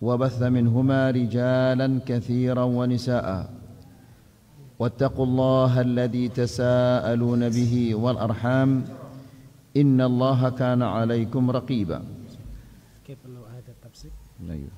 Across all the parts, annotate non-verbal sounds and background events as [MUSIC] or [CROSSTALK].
وبث منهما رجالا كثيرا ونساء واتقوا الله الذي تساءلون به والأرحام إن الله كان عليكم رقيبا كيف هذا آية التفسير أيوه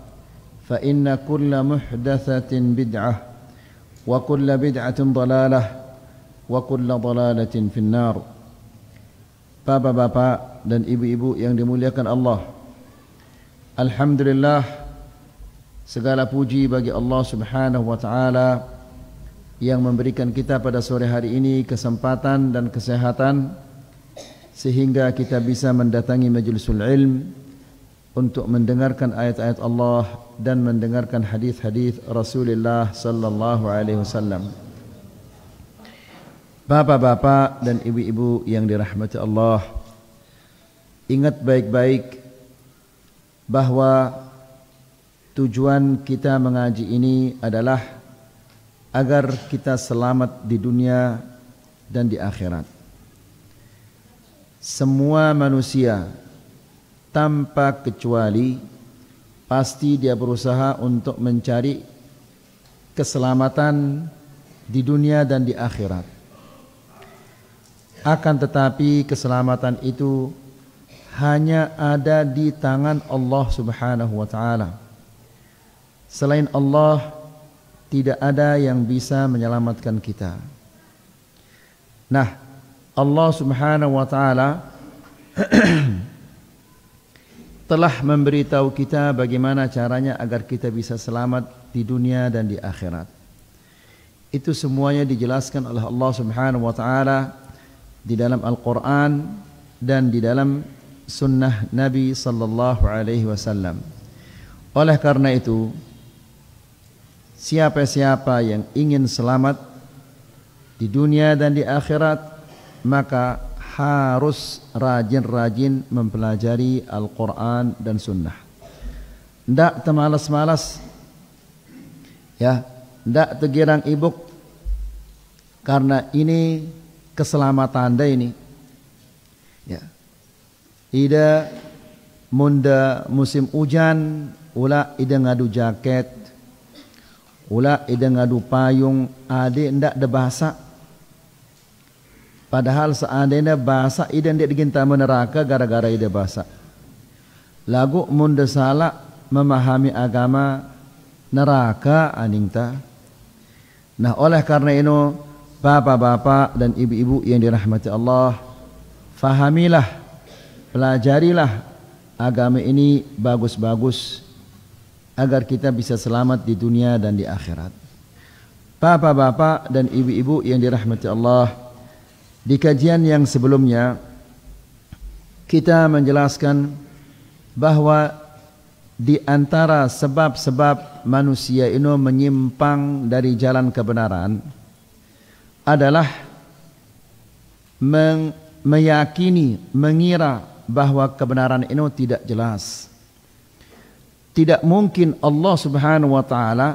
فإن كل محدثة بدعة وكل بدعة ضلالة وكل ضلالة في النار بابا بابا dan ibu-ibu yang dimuliakan Allah Alhamdulillah Segala puji bagi Allah subhanahu wa ta'ala Yang memberikan kita pada sore hari ini kesempatan dan kesehatan Sehingga kita bisa mendatangi majlisul ilm untuk mendengarkan ayat-ayat Allah dan mendengarkan hadis-hadis Rasulullah sallallahu alaihi wasallam. Bapak-bapak dan ibu-ibu yang dirahmati Allah, ingat baik-baik bahawa tujuan kita mengaji ini adalah agar kita selamat di dunia dan di akhirat. Semua manusia tanpa kecuali pasti dia berusaha untuk mencari keselamatan di dunia dan di akhirat. Akan tetapi keselamatan itu hanya ada di tangan Allah Subhanahu wa taala. Selain Allah tidak ada yang bisa menyelamatkan kita. Nah, Allah Subhanahu wa taala [CLEARS THROAT] telah memberitahu kita bagaimana caranya agar kita bisa selamat di dunia dan di akhirat. Itu semuanya dijelaskan oleh Allah Subhanahu wa taala di dalam Al-Qur'an dan di dalam sunnah Nabi sallallahu alaihi wasallam. Oleh karena itu, siapa-siapa yang ingin selamat di dunia dan di akhirat, maka harus rajin-rajin mempelajari Al-Quran dan Sunnah. Tidak temalas-malas, ya, tidak tegirang ibuk, karena ini keselamatan anda ini. Ya. Ida munda musim hujan, ulah ida ngadu jaket, ulah ida ngadu payung, adik ndak ada bahasa. Padahal seandainya bahasa idan dia diginta neraka gara-gara ide bahasa. Lagu munda salah memahami agama neraka aningta. Nah oleh karena itu bapak-bapak dan ibu-ibu yang dirahmati Allah fahamilah pelajarilah agama ini bagus-bagus agar kita bisa selamat di dunia dan di akhirat. Bapak-bapak dan ibu-ibu yang dirahmati Allah, di kajian yang sebelumnya kita menjelaskan bahwa di antara sebab-sebab manusia ini menyimpang dari jalan kebenaran adalah meyakini, mengira bahwa kebenaran ini tidak jelas. Tidak mungkin Allah Subhanahu wa taala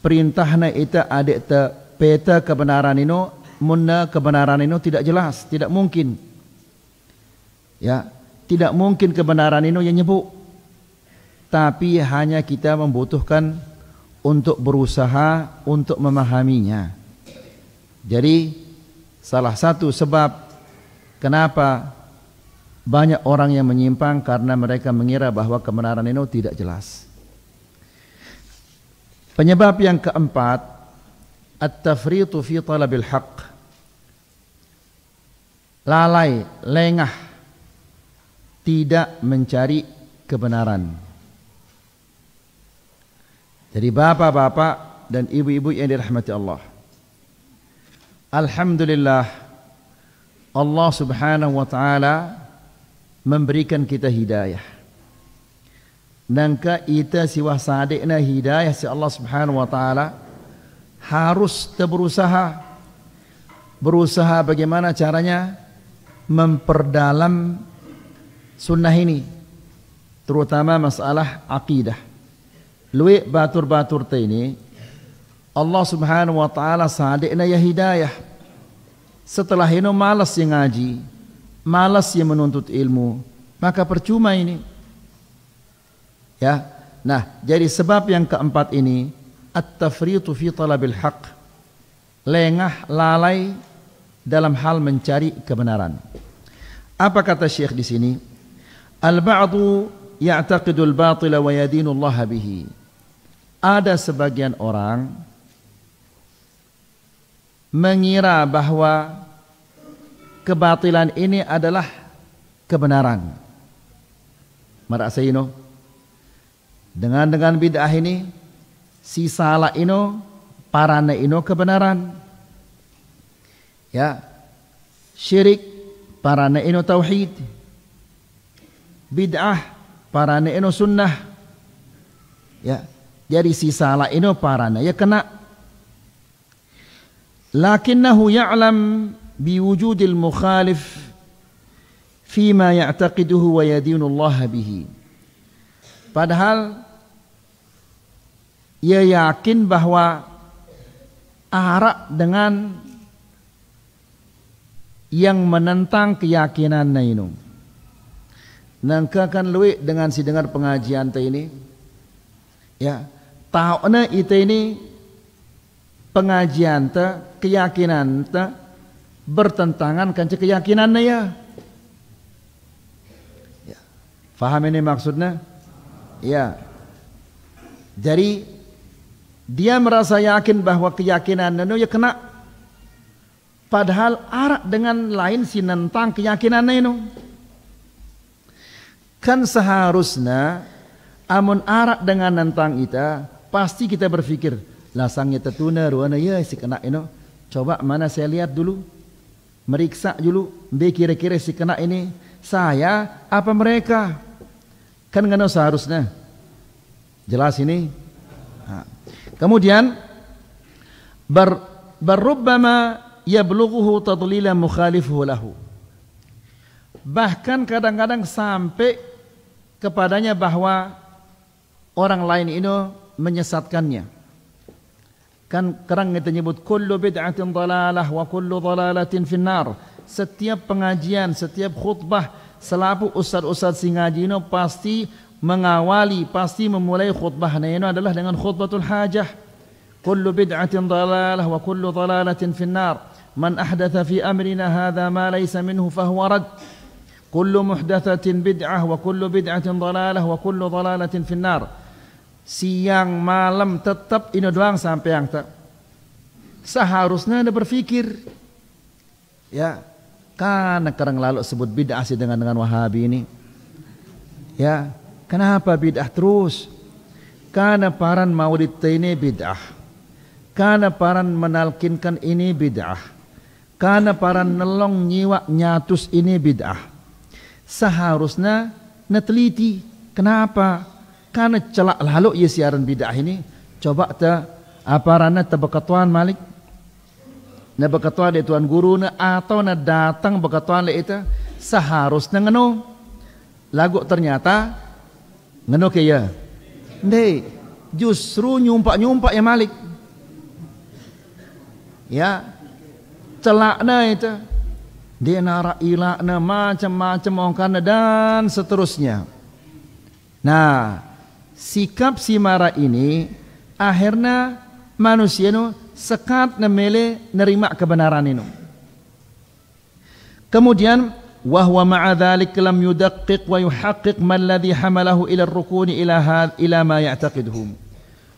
perintahna itu adik te peta kebenaran ini Munda kebenaran ini tidak jelas, tidak mungkin. Ya, tidak mungkin kebenaran ini yang nyebut. Tapi hanya kita membutuhkan untuk berusaha untuk memahaminya. Jadi salah satu sebab kenapa banyak orang yang menyimpang karena mereka mengira bahwa kebenaran ini tidak jelas. Penyebab yang keempat, at-tafritu fi talabil haqq lalai, lengah, tidak mencari kebenaran. Jadi bapak-bapak dan ibu-ibu yang dirahmati Allah. Alhamdulillah Allah Subhanahu wa taala memberikan kita hidayah. Nangka kita siwa sadikna hidayah si Allah Subhanahu wa taala harus berusaha berusaha bagaimana caranya memperdalam sunnah ini terutama masalah akidah luwe batur-batur ini Allah subhanahu wa ta'ala sadikna ya hidayah setelah ini malas yang ngaji malas yang menuntut ilmu maka percuma ini ya nah jadi sebab yang keempat ini at-tafritu fi talabil haq lengah lalai dalam hal mencari kebenaran. Apa kata Syekh di sini? Al-ba'du ya'taqidu al-batila wa yadinu Allah bihi. Ada sebagian orang mengira bahwa kebatilan ini adalah kebenaran. Marasaino. Dengan dengan bid'ah ini si salah ino parana ino kebenaran ya syirik para eno tauhid bid'ah para eno sunnah ya jadi sisa salah eno parana ya kena lakinnahu ya'lam biwujudil mukhalif fima ya'taqiduhu wa yadinu Allah bihi padahal ia yakin bahwa arak dengan yang menentang keyakinan nainu. Nangkakan luwi dengan si dengar pengajian teh ini. Ya, tauna itu ini pengajian teh keyakinan teh bertentangan kan keyakinan ya. ya. Faham ini maksudnya? Ya. Jadi dia merasa yakin bahwa keyakinan itu ya kena Padahal arak dengan lain si sinentang keyakinannya itu. Kan seharusnya amun arak dengan nentang kita pasti kita berpikir lasangnya tetuna ruana ya si kena ini. Coba mana saya lihat dulu. Meriksa dulu. Be kira-kira si kena ini saya apa mereka. Kan ngano seharusnya. Jelas ini. Nah. Kemudian bar, barubbama yablughuhu tadlila mukhalifuhu lahu. Bahkan kadang-kadang sampai kepadanya bahwa orang lain ini menyesatkannya. Kan kerang itu nyebut kullu bid'atin dalalah wa kullu dalalatin finnar. Setiap pengajian, setiap khutbah, selaku ustaz-ustaz singaji ini pasti mengawali, pasti memulai khutbah nah, ini adalah dengan khutbatul hajah. Kullu bid'atin dalalah wa kullu dalalatin finnar. من أحدث في أمرنا هذا ما ليس منه فهو رد كل محدثة بدعة وكل بدعة ضلالة وكل ضلالة في النار siang malam tetap ini doang sampai yang tak seharusnya anda berpikir ya karena kerang lalu sebut bid'ah sih dengan dengan wahabi ini ya kenapa bid'ah terus karena paran maulid ini bid'ah karena paran menalkinkan ini bid'ah karena para nelong nyiwa nyatus ini bid'ah. Seharusnya neteliti. Kenapa? Karena celak lalu ya siaran bid'ah ini. Coba ta apa rana tebekatuan malik? Na bekatuan de tuan guru na atau na datang bekatuan le itu seharusnya ngeno. Lagu ternyata ngeno ke ya. Ndai, justru nyumpak-nyumpak ya malik. Ya, celakna itu dinara ilakna macam-macam ongkana dan seterusnya nah sikap si mara ini akhirnya manusia nu sekat nemele nerima kebenaran ini kemudian وهو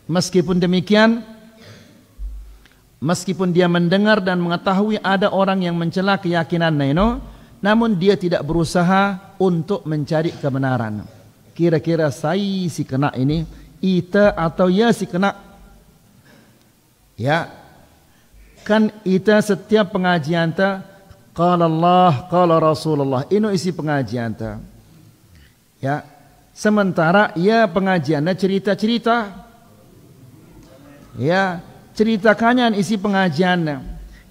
meskipun demikian meskipun dia mendengar dan mengetahui ada orang yang mencela keyakinan Naino, namun dia tidak berusaha untuk mencari kebenaran. Kira-kira saya si kena ini, ita atau ya si kena. Ya, kan ita setiap pengajian ta, kalau Allah, kalau Rasulullah. Ini isi pengajian ta. Ya, sementara ya pengajiannya cerita-cerita. Ya, ceritakannya isi pengajiannya.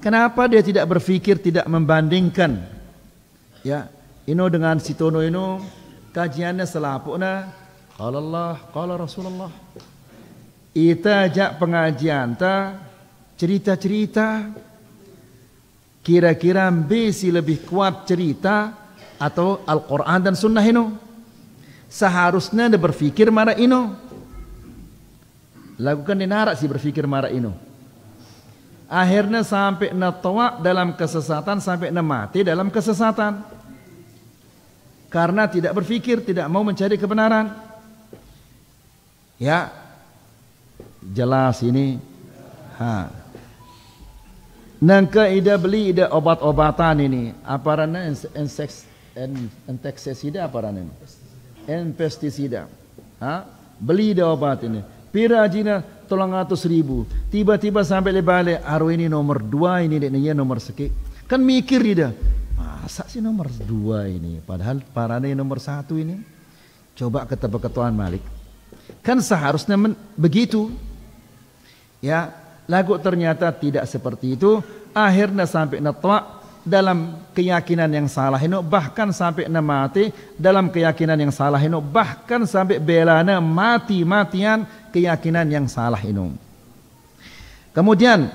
Kenapa dia tidak berpikir tidak membandingkan? Ya, ino dengan sitono ino kajiannya selapukna kalau Allah, Rasulullah. kita ajak pengajian ta cerita-cerita kira-kira besi lebih kuat cerita atau Al-Quran dan Sunnah ino seharusnya dia berpikir marah ino Lakukan di narak sih berpikir marak ini. Akhirnya sampai natawa dalam kesesatan sampai mati dalam kesesatan. Karena tidak berfikir tidak mau mencari kebenaran. Ya. Jelas ini. Ha. Nangka ida beli ida obat-obatan ini. apa Aparana insects insektisida apa ini. Pestisida. Ha? Beli ida obat ini. Pira jina tolong atas ribu. Tiba-tiba sampai lebale aro ini nomor dua ini deknya nomor sekik. Kan mikir dia. Masa sih nomor dua ini? Padahal parane nomor satu ini. Coba kata ketuaan Malik. Kan seharusnya men, begitu. Ya, lagu ternyata tidak seperti itu. Akhirnya sampai netwa dalam keyakinan yang salah ini bahkan sampai na mati dalam keyakinan yang salah ini bahkan sampai belana mati-matian keyakinan yang salah ini kemudian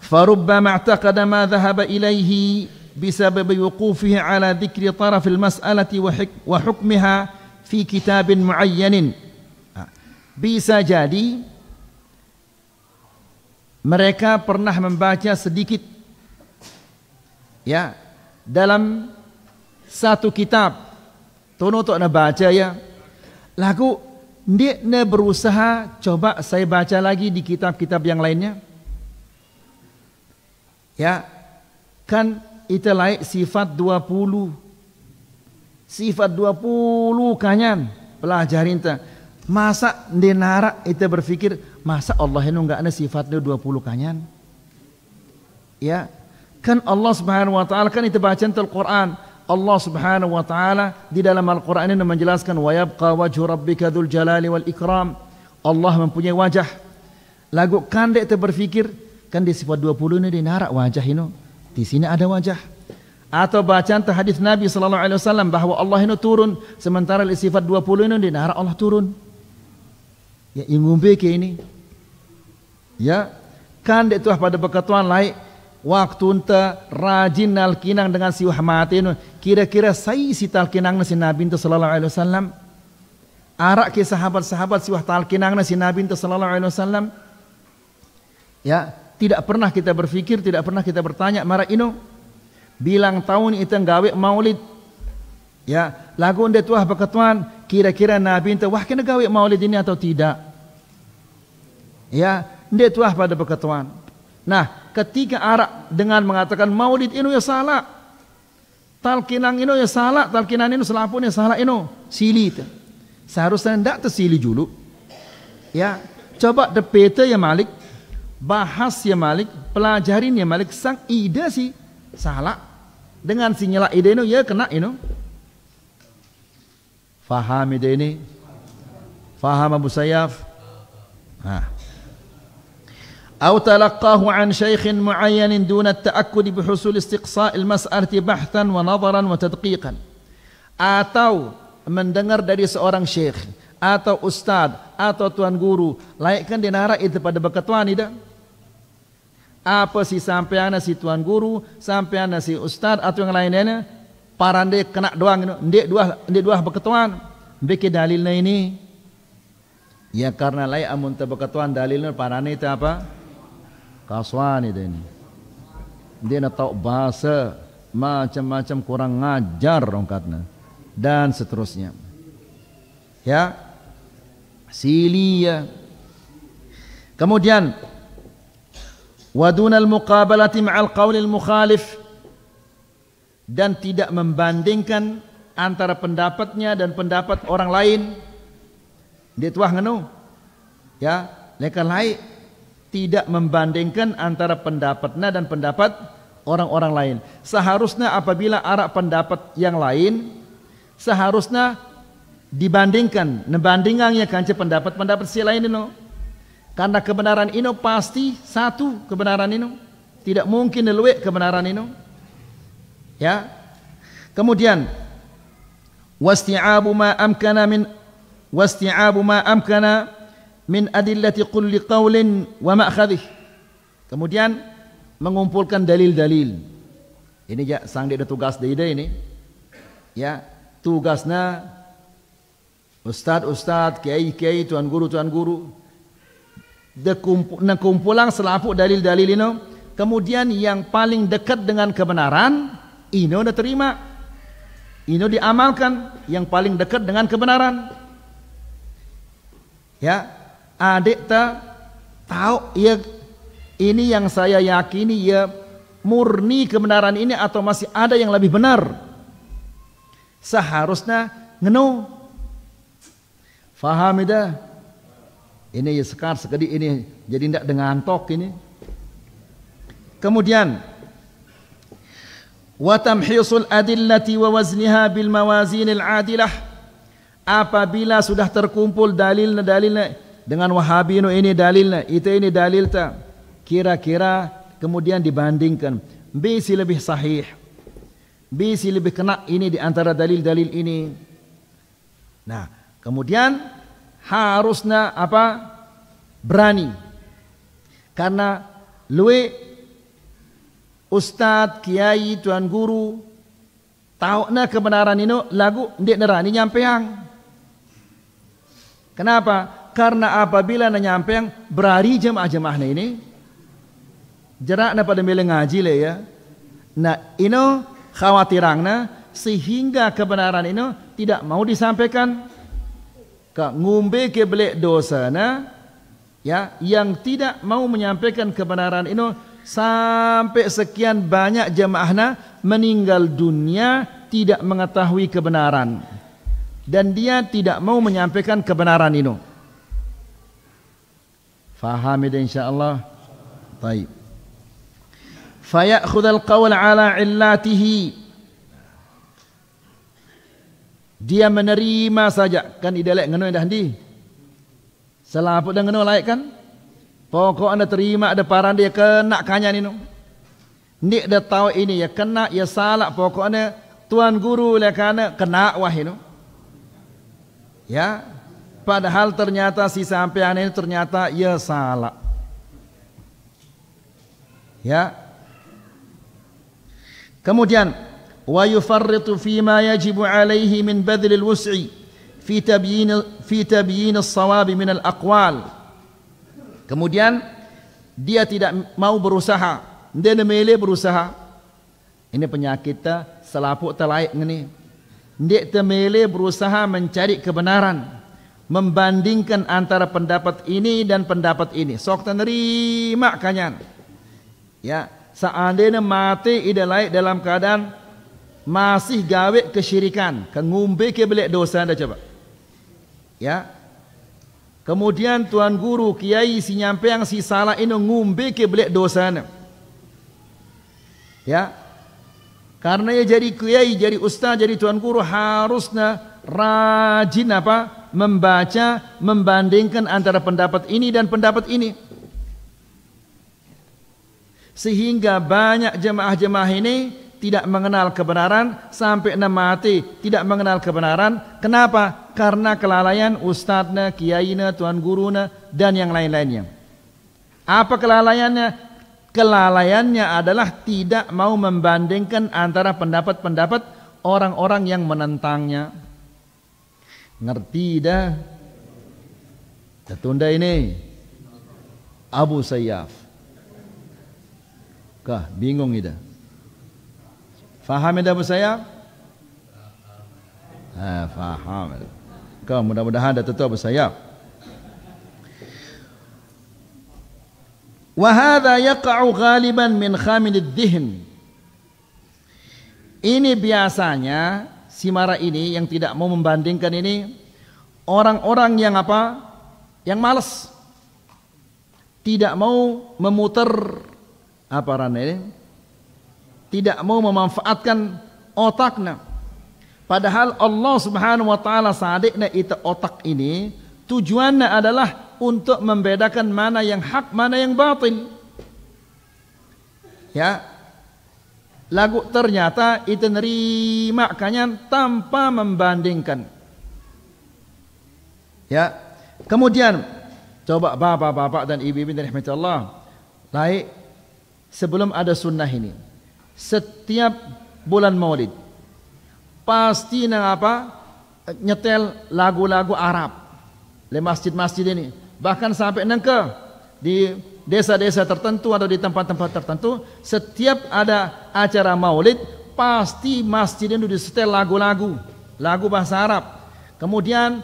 farubbama i'taqada ma dhahaba ilaihi بسبب وقوفه على ذكر طرف المسألة وحكمها في كتاب معين bisa jadi mereka pernah membaca sedikit ya dalam satu kitab Tono tok nak baca ya lagu dia ne berusaha coba saya baca lagi di kitab-kitab yang lainnya ya kan itu laik sifat 20 sifat 20 kanyan pelajarin ta masa di narak itu berpikir masa Allah ini ya, enggak ada sifatnya 20 kanyan ya Kan Allah Subhanahu wa taala kan itu bacaan Al-Qur'an. Allah Subhanahu wa taala di dalam Al-Qur'an ini menjelaskan wa yabqa wajhu rabbika dzul jalali wal ikram. Allah mempunyai wajah. Lagu kandek itu berfikir kan di sifat 20 ini dinarak wajah ini. Di sini ada wajah. Atau bacaan hadis Nabi sallallahu alaihi wasallam bahwa Allah ini turun sementara di sifat 20 ini dinarak Allah turun. Ya ingumbe ke ini. Ya kandek itu pada perkataan lain waktu ente rajin nalkinang dengan si wahmatin kira-kira saya si talkinang si nabi itu sallallahu alaihi wasallam arak ke sahabat-sahabat si talkinang si nabi itu sallallahu alaihi wasallam ya tidak pernah kita berpikir tidak pernah kita bertanya mara ino bilang tahun itu gawe maulid ya lagu ende tuah beketuan kira-kira nabi itu wah kena gawe maulid ini atau tidak ya ende tuah pada beketuan nah ketiga arak dengan mengatakan maulid inu ya salah. Talkinang inu ya salah, talkinan inu selapun ya salah inu. Sili itu. Seharusnya tidak tersili dulu Ya, coba depete ya Malik, bahas ya Malik, pelajarin ya Malik sang ide si salah dengan si ide inu ya kena inu. Faham ide ini? Faham Abu Sayyaf? Nah, أو تلقاه عن شيخ معين دون التأكد بحصول استقصاء المسألة بحثا ونظرا وتدقيقا atau mendengar dari seorang syekh atau ustad atau tuan guru laikkan dinara itu pada beketuan tidak apa si sampeana si tuan guru sampeana si ustad atau yang lainnya parande kena doang ndek dua ndek dua beketuan. bikin dalilnya ini ya karena layak amun tebekatuan dalilnya parane itu apa Kaswani dia ini. Dia nak tahu bahasa macam-macam kurang ngajar orang katna dan seterusnya. Ya. Silia. Ya. Kemudian wadun al-muqabalati ma'al qawlil mukhalif dan tidak membandingkan antara pendapatnya dan pendapat orang lain. Dia tuah ngenu. Ya, leka lain tidak membandingkan antara pendapatnya dan pendapat orang-orang lain. Seharusnya apabila arah pendapat yang lain, seharusnya dibandingkan, nembandingannya kanci pendapat-pendapat si lain ini. Karena kebenaran ini pasti satu kebenaran ini. Tidak mungkin diluik kebenaran ini. Ya. Kemudian wasti'abu ma amkana min wasti'abu ma amkana min adillati kulli qaulin wa ma'khadih. Kemudian mengumpulkan dalil-dalil. Ini ya sang dia tugas dia ini. Ya, tugasnya ustaz ustaz, kiai kiai, tuan guru tuan guru. Dekumpulang selaput dalil-dalil ini. Kemudian yang paling dekat dengan kebenaran, ini udah terima. Ini diamalkan yang paling dekat dengan kebenaran. Ya, adik ta tahu ya ini yang saya yakini ya murni kebenaran ini atau masih ada yang lebih benar seharusnya ngeno faham dah ini ya sekar sekedi ini jadi tidak dengan tok ini kemudian watamhiusul adillati wa wazniha bil mawazinil adilah apabila sudah terkumpul dalil-dalilnya dengan Wahabinu ini dalilnya, itu ini dalilnya. Kira-kira kemudian dibandingkan. Bisi lebih sahih. Bisi lebih kena ini di antara dalil-dalil ini. Nah, kemudian harusnya apa? Berani. Karena luwe ustadz, kiai, tuan guru, tahu na kebenaran ini lagu ndek nerani yang Kenapa? Karena apabila na nyampe yang berari jemaah jamaah ini jaraknya na pada milih ngaji le ya. Nah ino khawatirangna sehingga kebenaran ino tidak mau disampaikan ke ngumbe keblek dosa na ya yang tidak mau menyampaikan kebenaran ino sampai sekian banyak jamaahna meninggal dunia tidak mengetahui kebenaran dan dia tidak mau menyampaikan kebenaran ini. Faham ini insyaAllah? Baik. Faya'khud al-qawl ala illatihi. Dia menerima saja. Kan idalek ngenu yang dah hendi. Selaput dan ngenu layak kan? Pokok anda terima ada parang dia kena kanya ni. Ni dah tahu ini ya kena ya salah pokok anda. Tuan guru lah kena kena wahinu. Ya. Padahal ternyata si sampean ini ternyata ya salah. Ya. Kemudian wa yufarritu ma yajibu alaihi min badl al-wus'i fi tabyin fi tabyin as-sawab min al-aqwal. Kemudian dia tidak mau berusaha, dia memilih berusaha. Ini penyakit ta selaput telaik ngene. Dia temele berusaha mencari kebenaran membandingkan antara pendapat ini dan pendapat ini. Sok terima kanyan. Ya, seandainya mati ida laik dalam keadaan masih gawe kesyirikan, kengumbe ke belik dosa anda coba. Ya. Kemudian tuan guru kiai si nyampe yang si salah ini ngumbe ke dosa anda. Ya. Karena ya jadi kiai, jadi ustaz, jadi tuan guru harusnya rajin apa? membaca, membandingkan antara pendapat ini dan pendapat ini. Sehingga banyak jemaah-jemaah ini tidak mengenal kebenaran sampai enam mati tidak mengenal kebenaran. Kenapa? Karena kelalaian ustadznya, kiainya, tuan gurunya dan yang lain-lainnya. Apa kelalaiannya? Kelalaiannya adalah tidak mau membandingkan antara pendapat-pendapat orang-orang yang menentangnya. Ngerti dah? Tertunda ini. Abu Sayyaf. Kah, bingung ida. Faham ida Abu Sayyaf? Ha, ah, faham. Kah, mudah-mudahan dah tentu Abu Sayyaf. Wahada yaqa'u ghaliban min khamilid dhihn. Ini biasanya si ini yang tidak mau membandingkan ini orang-orang yang apa? Yang malas. Tidak mau memutar apa rane? Tidak mau memanfaatkan otaknya. Padahal Allah Subhanahu wa taala sadikna itu otak ini tujuannya adalah untuk membedakan mana yang hak, mana yang batil. Ya, lagu ternyata itu nerima kanyan tanpa membandingkan. Ya. Kemudian coba bapak-bapak dan ibu-ibu dan Allah Baik sebelum ada sunnah ini. Setiap bulan Maulid pasti nang apa? nyetel lagu-lagu Arab. Le masjid-masjid ini bahkan sampai nang ke di desa-desa tertentu atau di tempat-tempat tertentu, setiap ada acara maulid, pasti masjid itu disetel lagu-lagu, lagu bahasa Arab. Kemudian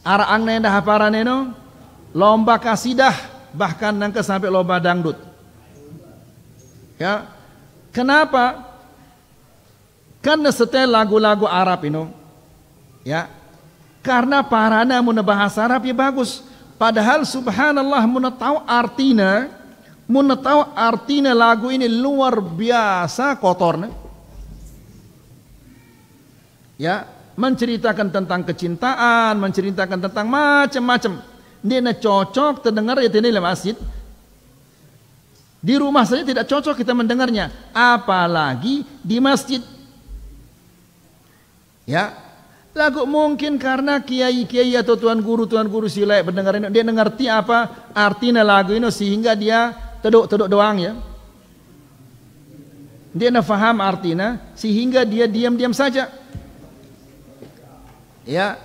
arang nenda neno, lomba kasidah, bahkan nangke sampai lomba dangdut. Ya, kenapa? Karena setel lagu-lagu Arab ini, ya, karena parana mau bahasa Arab ya bagus. Padahal subhanallah mengetahui artinya, mengetahui artinya lagu ini luar biasa kotornya. Ya, menceritakan tentang kecintaan, menceritakan tentang macam-macam. Dia cocok terdengar ya ini masjid. Di rumah saja tidak cocok kita mendengarnya, apalagi di masjid. Ya, Lagu mungkin karena kiai-kiai atau tuan guru tuan guru silek pendengar dia mengerti apa artinya lagu ini sehingga dia teduk-teduk doang ya. Dia na faham artinya sehingga dia diam-diam saja. Ya.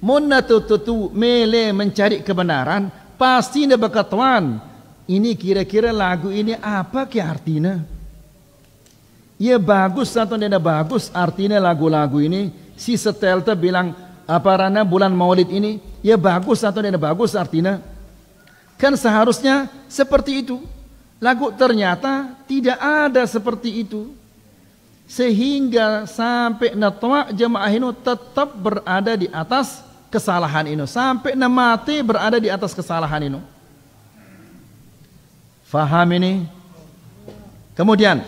Munna tutu mele mencari kebenaran pasti dia berketuan Ini kira-kira lagu ini apa ke artinya? Ya bagus atau tidak bagus artinya lagu-lagu ini si Setelte bilang apa Rana bulan maulid ini ya bagus atau tidak bagus artinya kan seharusnya seperti itu lagu ternyata tidak ada seperti itu sehingga sampai natwa jemaah ini tetap berada di atas kesalahan ini sampai na mati berada di atas kesalahan ini faham ini kemudian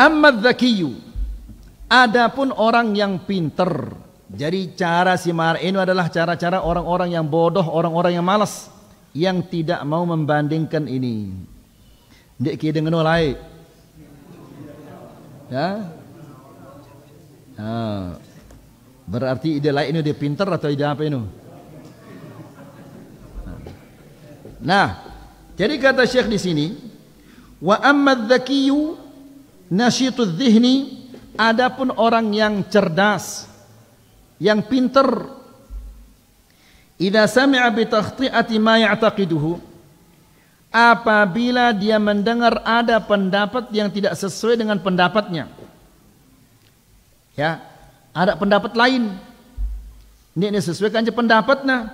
amma dzakiyyu Adapun orang yang pinter. Jadi cara simar ini adalah cara-cara orang-orang yang bodoh, orang-orang yang malas. Yang tidak mau membandingkan ini. Ndek ki dengan lain. Ya. Nah, berarti ide lain ini dia pinter atau ide apa ini? Nah, jadi kata Syekh di sini, wa amma dzakiyu nasyitu dzihni Adapun orang yang cerdas, yang pintar, idza sami'a bi takhti'ati ma ya'taqiduhu, apabila dia mendengar ada pendapat yang tidak sesuai dengan pendapatnya. Ya, ada pendapat lain. Ini, ini sesuaikan aja pendapatnya.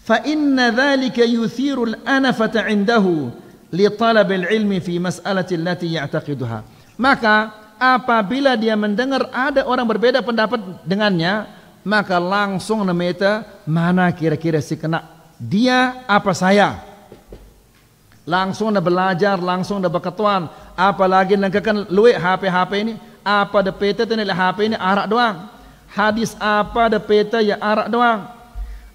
Fa inna dzalika yuthiru al-anafata 'indahu li talab al ilmi fi mas'alati allati ya'taqiduha. Maka apabila dia mendengar ada orang berbeda pendapat dengannya, maka langsung namanya mana kira-kira si kena dia apa saya. Langsung dah belajar, langsung dah berketuan. Apalagi nengkakan luwe HP-HP ini. Apa ada peta tu HP ini arak doang. Hadis apa ada peta ya arak doang.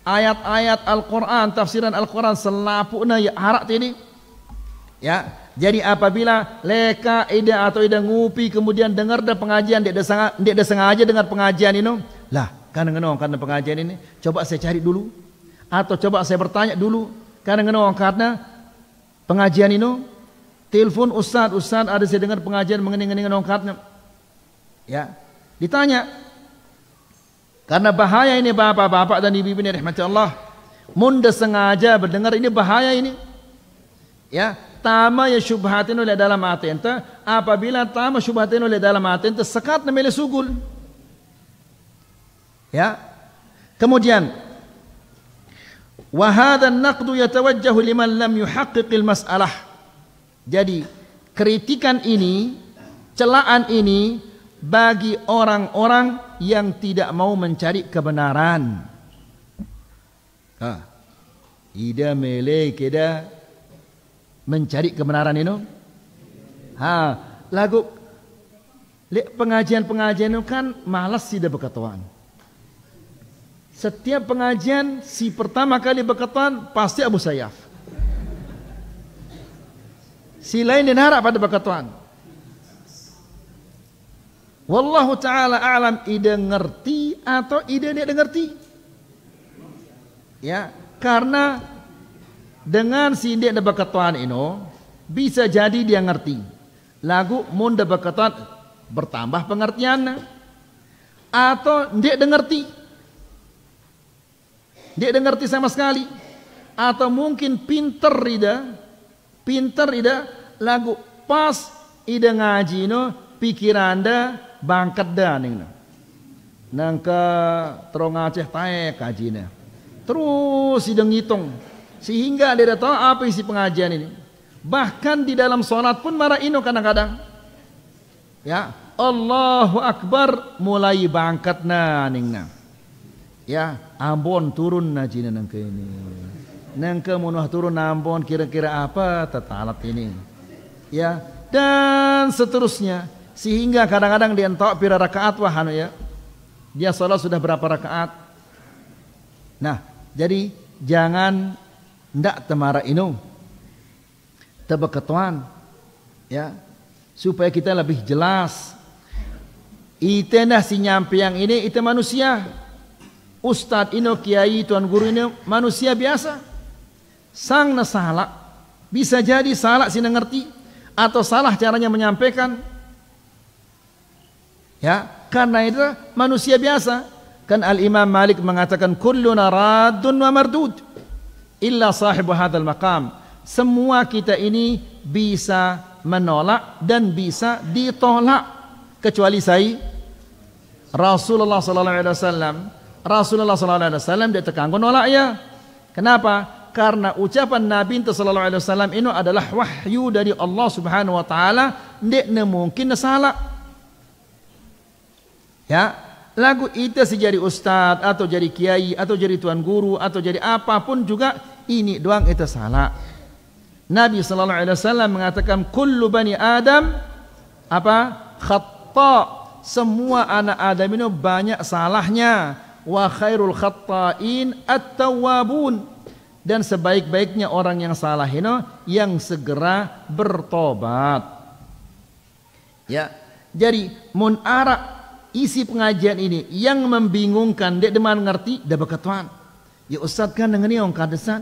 Ayat-ayat Al-Quran, tafsiran Al-Quran selapuknya ya arak ini. Ya, jadi apabila leka ide atau ide ngupi kemudian dengar ada pengajian dia sengaja dia sengaja dengar pengajian ini, lah karena ngenong karena pengajian ini coba saya cari dulu atau coba saya bertanya dulu karena ngenong karena pengajian ini telepon ustad ustad ada saya dengar pengajian mengenai ngenong karena ya ditanya karena bahaya ini bapak-bapak dan ibu-ibu ini Rahmatullah, munda sengaja berdengar ini bahaya ini ya tama ya shubhatin oleh dalam hati ente apabila tama shubhatin oleh dalam hati ente sekat namanya sugul ya kemudian wahada naqdu yatawajjahu liman lam yuhaqqiqil mas'alah jadi kritikan ini celaan ini bagi orang-orang yang tidak mau mencari kebenaran. Ah. Ida mele kedah mencari kebenaran itu. Ha, lagu pengajian-pengajian itu kan malas tidak berketuaan. Setiap pengajian si pertama kali berketuaan pasti Abu Sayyaf. Si lain diharap pada berketuaan. Wallahu taala alam ide ngerti atau ide tidak ngerti. Ya, karena dengan si indik da bakatuan ino, bisa jadi dia ngerti. Lagu mun da bakatuan bertambah pengertian, Atau dia dengerti. Dia dengerti sama sekali. Atau mungkin pinter ida, pinter ida lagu pas ida ngaji no pikiran anda bangkat da ning no. terong Aceh taek kajina. Terus ida ngitung sehingga dia tahu apa isi pengajian ini. Bahkan di dalam sholat pun marah ino kadang-kadang. Ya, Allahu Akbar mulai bangkat na ningna. Ya, ambon turun na jina ini. Nang kemunuh turun ambon kira-kira apa tetalat ini. Ya, dan seterusnya. Sehingga kadang-kadang dia entok pira rakaat wahana ya. Dia sholat sudah berapa rakaat. Nah, jadi jangan ndak temara inu tebeketuan ya supaya kita lebih jelas itenah si nyampe yang ini itu manusia ustad ino kiai tuan guru ini manusia biasa sang nasalak bisa jadi salah sih ngerti atau salah caranya menyampaikan ya karena itu manusia biasa kan al Imam Malik mengatakan kullu wa mardud illa sahibu hadzal maqam. Semua kita ini bisa menolak dan bisa ditolak kecuali saya Rasulullah sallallahu alaihi wasallam. Rasulullah sallallahu alaihi wasallam dia terkanggu nolak ya. Kenapa? Karena ucapan Nabi sallallahu alaihi wasallam ini adalah wahyu dari Allah Subhanahu wa taala, ndak mungkin salah. Ya, Lagu itu sejadi ustadz atau jadi kiai atau jadi tuan guru atau jadi apapun juga ini doang itu salah. Nabi sallallahu alaihi wasallam mengatakan kullu bani Adam apa? khata. Semua anak Adam ini banyak salahnya. Wa khairul khata'in at-tawwabun. Dan sebaik-baiknya orang yang salah ini yang segera bertobat. Ya. Jadi munarak isi pengajian ini yang membingungkan dek deman ngerti dah bekatuan ya ustad kan dengan ini orang kadesan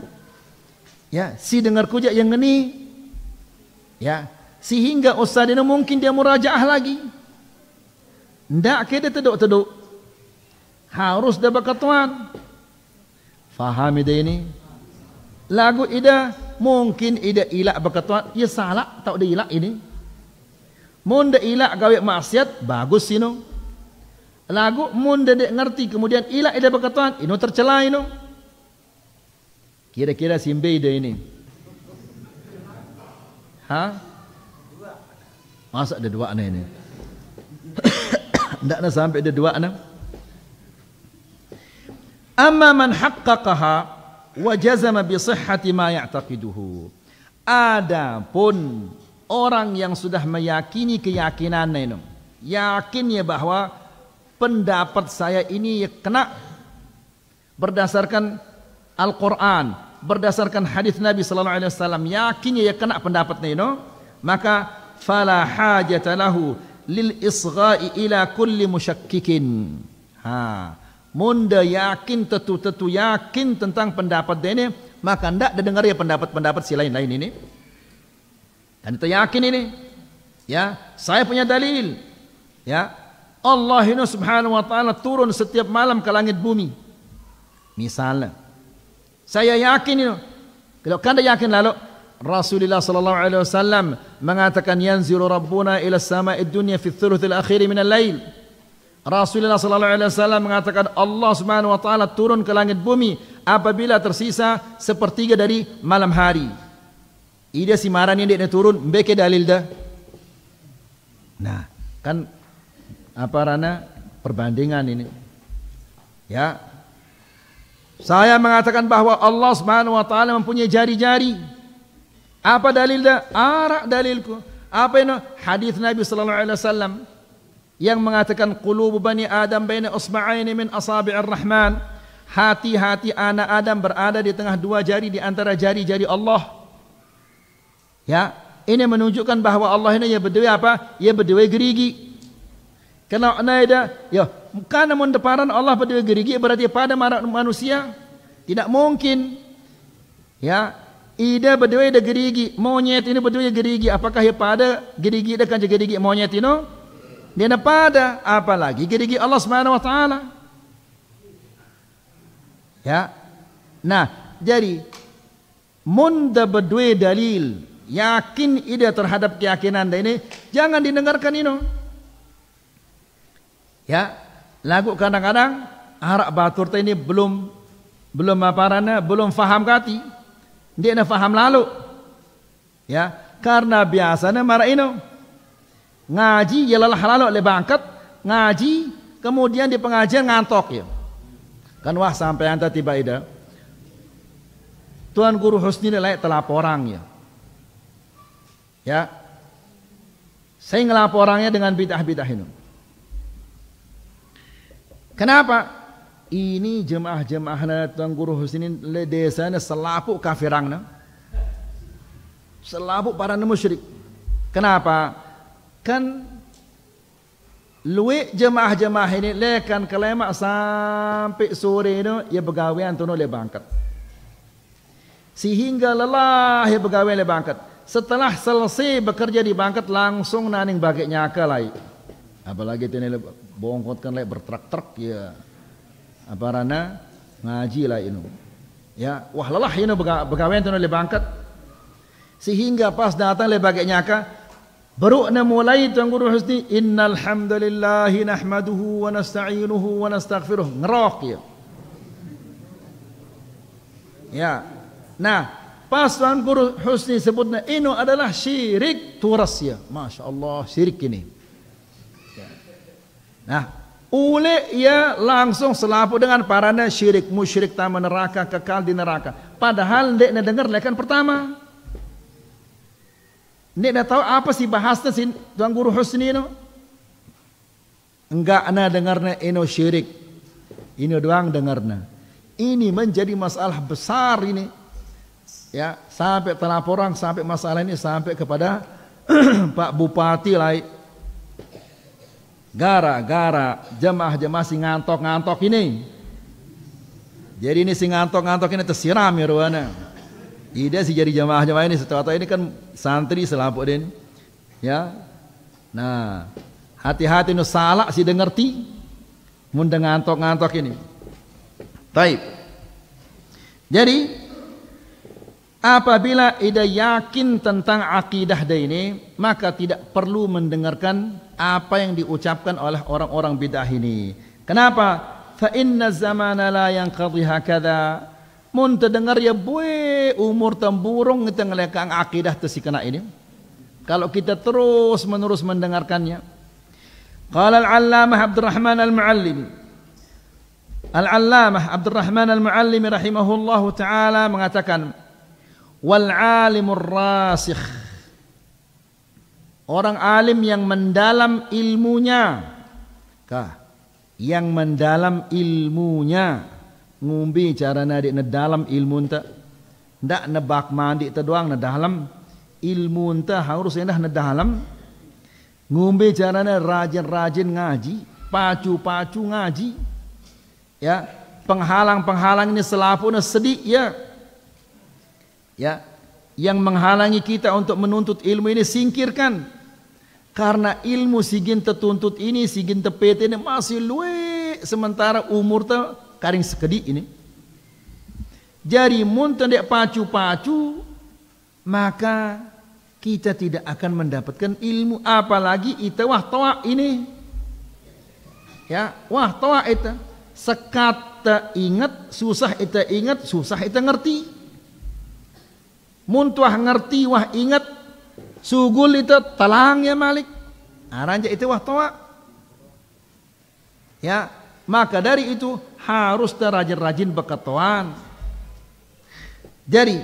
ya si dengar kujak yang ini ya sehingga ustad ini mungkin dia murajaah lagi ndak kita teduk teduk harus dah bekatuan fahami deh ini lagu ida mungkin ida ilak bekatuan ya salah tak ida ilak ini Munda ida ilak gawe maksiat bagus dong lagu mun dede ngerti kemudian ilah ida berkataan ino tercela ino kira-kira simbe ide ini ha masa ada dua anak ini [COUGHS] ndakna sampai ada dua anak amma man haqqaqaha wa jazama bi sihhati ma ya'taqiduhu adapun orang yang sudah meyakini keyakinannya yakinnya bahwa pendapat saya ini ya kena berdasarkan Al-Quran, berdasarkan hadis Nabi Sallallahu Alaihi Wasallam, yakinnya ya kena pendapatnya, you know? maka fala hajata lil isghai ila kulli musyakkikin. Ha, munda yakin tetu-tetu yakin tentang pendapat dia ini, maka ndak dengar ya pendapat-pendapat si lain-lain ini. Dan kita yakin ini. Ya, saya punya dalil. Ya, Allah ini subhanahu wa ta'ala turun setiap malam ke langit bumi. Misalnya. Saya yakin ini. Kalau kanda yakin lalu. Rasulullah sallallahu alaihi wasallam mengatakan yanzilu rabbuna ila sama'i dunya fi thuluthil akhir min al-lail. Rasulullah sallallahu alaihi wasallam mengatakan Allah Subhanahu wa taala turun ke langit bumi apabila tersisa sepertiga dari malam hari. Ide si ini dia turun beke dalil dah. Nah, kan apa Rana perbandingan ini. Ya. Saya mengatakan bahwa Allah Subhanahu wa taala mempunyai jari-jari. Apa dalilnya? Arak dalilku. Apa ini? Hadis Nabi sallallahu alaihi wasallam yang mengatakan qulubu bani Adam baina usba'aini min asabi'ir rahman. Hati-hati anak Adam berada di tengah dua jari di antara jari-jari Allah. Ya, ini menunjukkan bahwa Allah ini ya berdua apa? Ya berdua gerigi. Kalau naida, ya, karena mendeparan Allah pada gerigi berarti pada manusia tidak mungkin. Ya, ida berdua ada gerigi, monyet ini berdua gerigi. Apakah ya pada gerigi ada gerigi monyet ini? Dia ada pada apalagi gerigi Allah Subhanahu wa taala. Ya. Nah, jadi munda berdua dalil yakin ida terhadap keyakinan anda ini jangan didengarkan ini. Ya, lagu kadang-kadang arak batur ini belum belum apa rana, belum faham kati. Dia na faham lalu. Ya, karena biasanya marah ino ngaji ialah lalu le bangkat ngaji kemudian di pengajian ngantok ya. Kan wah sampai anta tiba ida. Tuan Guru Husni layak telah orang ya. Ya. Saya ngelapor orangnya dengan bidah-bidah ini. Kenapa? Ini jemaah-jemaah na tuan guru Husinin le desa na selapuk kafirang na. Selapuk para na musyrik. Kenapa? Kan luwe jemaah-jemaah ini lekan kelemak sampai sore itu ya pegawaian tuh le bangkat. Sehingga lelah ya pegawai le bangkat. Setelah selesai bekerja di bangkat langsung naning bagainya ke lain apalagi tene bongkot kan lek bertrak-trak ya aparana ngaji lah inu ya wah lelah inu begawean tene lebangkat bangkat sehingga pas datang lebagai nyaka baru ne mulai tuan guru husni innal hamdalillahi nahmaduhu wa nasta'inuhu wa nastaghfiruh ngerok ya ya nah pas tuan guru husni sebutnya inu adalah syirik turas ya masya Allah syirik ini Nah, Ule ia langsung selaput dengan parana syirik musyrik taman neraka kekal di neraka. Padahal dek na dengar lekan pertama. Dek na tahu apa sih bahasnya sih, tuan guru Husni no? Enggak na dengarnya ino syirik. Ini doang dengarnya. Ini menjadi masalah besar ini. Ya, sampai telap orang sampai masalah ini sampai kepada [CLEARS THROAT] Pak Bupati lah gara-gara jemaah-jemaah si ngantok-ngantok ini. Jadi ini si ngantok-ngantok ini tersiram ya ruana. Ide si jadi jemaah-jemaah ini setelah ini kan santri selapu din Ya. Nah, hati-hati nu salah si dengerti mundeng ngantok-ngantok ini. Taib. Jadi Apabila Ida yakin tentang akidah dia ini, maka tidak perlu mendengarkan apa yang diucapkan oleh orang-orang bid'ah ini. Kenapa? Fa inna zamana la yanqadhi hakadha. Mun terdengar ya bue umur temburung kita ngelekang akidah tersikena ini. Kalau kita terus menerus mendengarkannya. Qala al-allamah Abdurrahman al-Muallim. Al-allamah Abdurrahman al-Muallim rahimahullahu taala mengatakan, wal alimur rasikh orang alim yang mendalam ilmunya kah yang mendalam ilmunya ngumbi cara nadi dalam ilmu nta ndak nebak mandi ta doang dalam ilmu nta harus endah dalam, ngumbi caranya rajin-rajin ngaji pacu-pacu ngaji ya penghalang-penghalang ini selapun sedih ya ya yang menghalangi kita untuk menuntut ilmu ini singkirkan karena ilmu sigin tertuntut ini sigin tepet ini masih luwe sementara umur te karing sekedi ini jadi mun tendek pacu-pacu maka kita tidak akan mendapatkan ilmu apalagi itu wah toa ini ya wah toa itu sekat ingat susah itu ingat susah itu ngerti Muntuah ngerti wah ingat sugul itu telang ya Malik. Aranja itu wah tawa. Ya, maka dari itu harus rajin-rajin beketoan. Jadi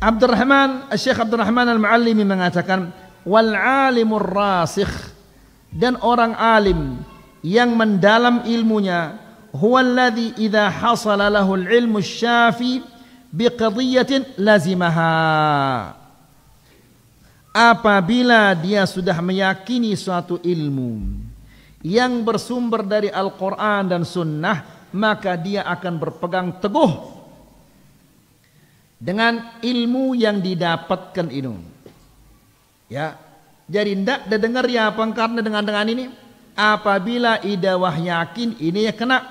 Abdurrahman, Syekh Abdurrahman Al-Muallimi mengatakan wal alimur rasikh dan orang alim yang mendalam ilmunya huwallazi idza hasala lahul ilmu syafi biqadiyatin lazimaha. Apabila dia sudah meyakini suatu ilmu yang bersumber dari Al-Quran dan Sunnah, maka dia akan berpegang teguh dengan ilmu yang didapatkan ini. Ya, jadi tidak dengar ya Karena dengan dengan ini. Apabila idawah yakin ini ya kena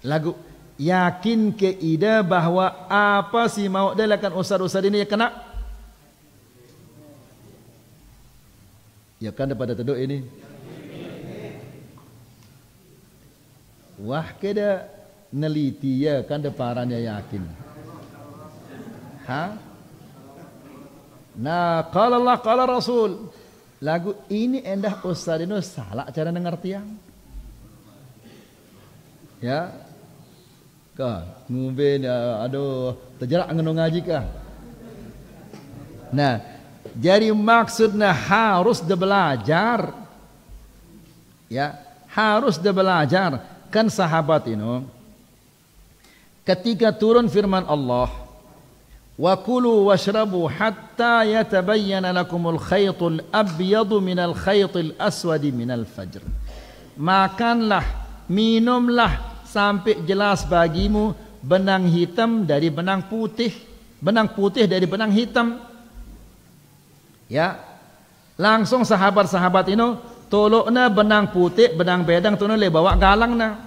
lagu Yakin ke ide bahwa apa sih mau dilakukan ustad-ustad ini ya kena? Ya kan daripada teduh ini. Wah keda neliti ya kan deparannya yakin. Ha? Nah, kalau Allah, kalau Rasul. Lagu ini endah ini salah cara dengar tiang. Ya, kah ngumbe ya, aduh terjerak ngeno ngaji kah nah jadi maksudnya harus dia belajar ya harus dia belajar kan sahabat ini ketika turun firman Allah wa kulu washrabu hatta yatabayyana lakumul khaytul abyadu minal khaytil aswadi minal fajr makanlah minumlah sampai jelas bagimu benang hitam dari benang putih, benang putih dari benang hitam. Ya. Langsung sahabat-sahabat ini tolokna benang putih, benang bedang tu le bawa galangna.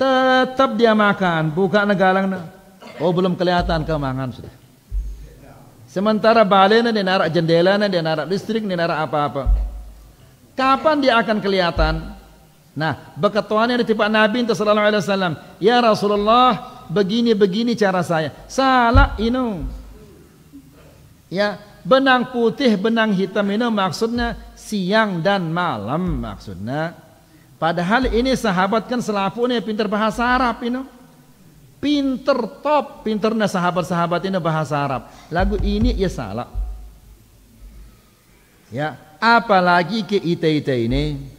Tetap dia makan, buka galangna. Oh belum kelihatan kemangan sudah. Sementara balena di narak jendela, di narak listrik, di narak apa-apa. Kapan dia akan kelihatan? Nah, berkataannya ditipu Nabi sallallahu alaihi wasallam, "Ya Rasulullah, begini-begini cara saya." Salah ini. Ya, benang putih, benang hitam ini maksudnya siang dan malam maksudnya. Padahal ini sahabat kan selapu nih pinter bahasa Arab ini. Pinter top, pinternya sahabat-sahabat ini bahasa Arab. Lagu ini ya salah. Ya, apalagi ke ite-ite ini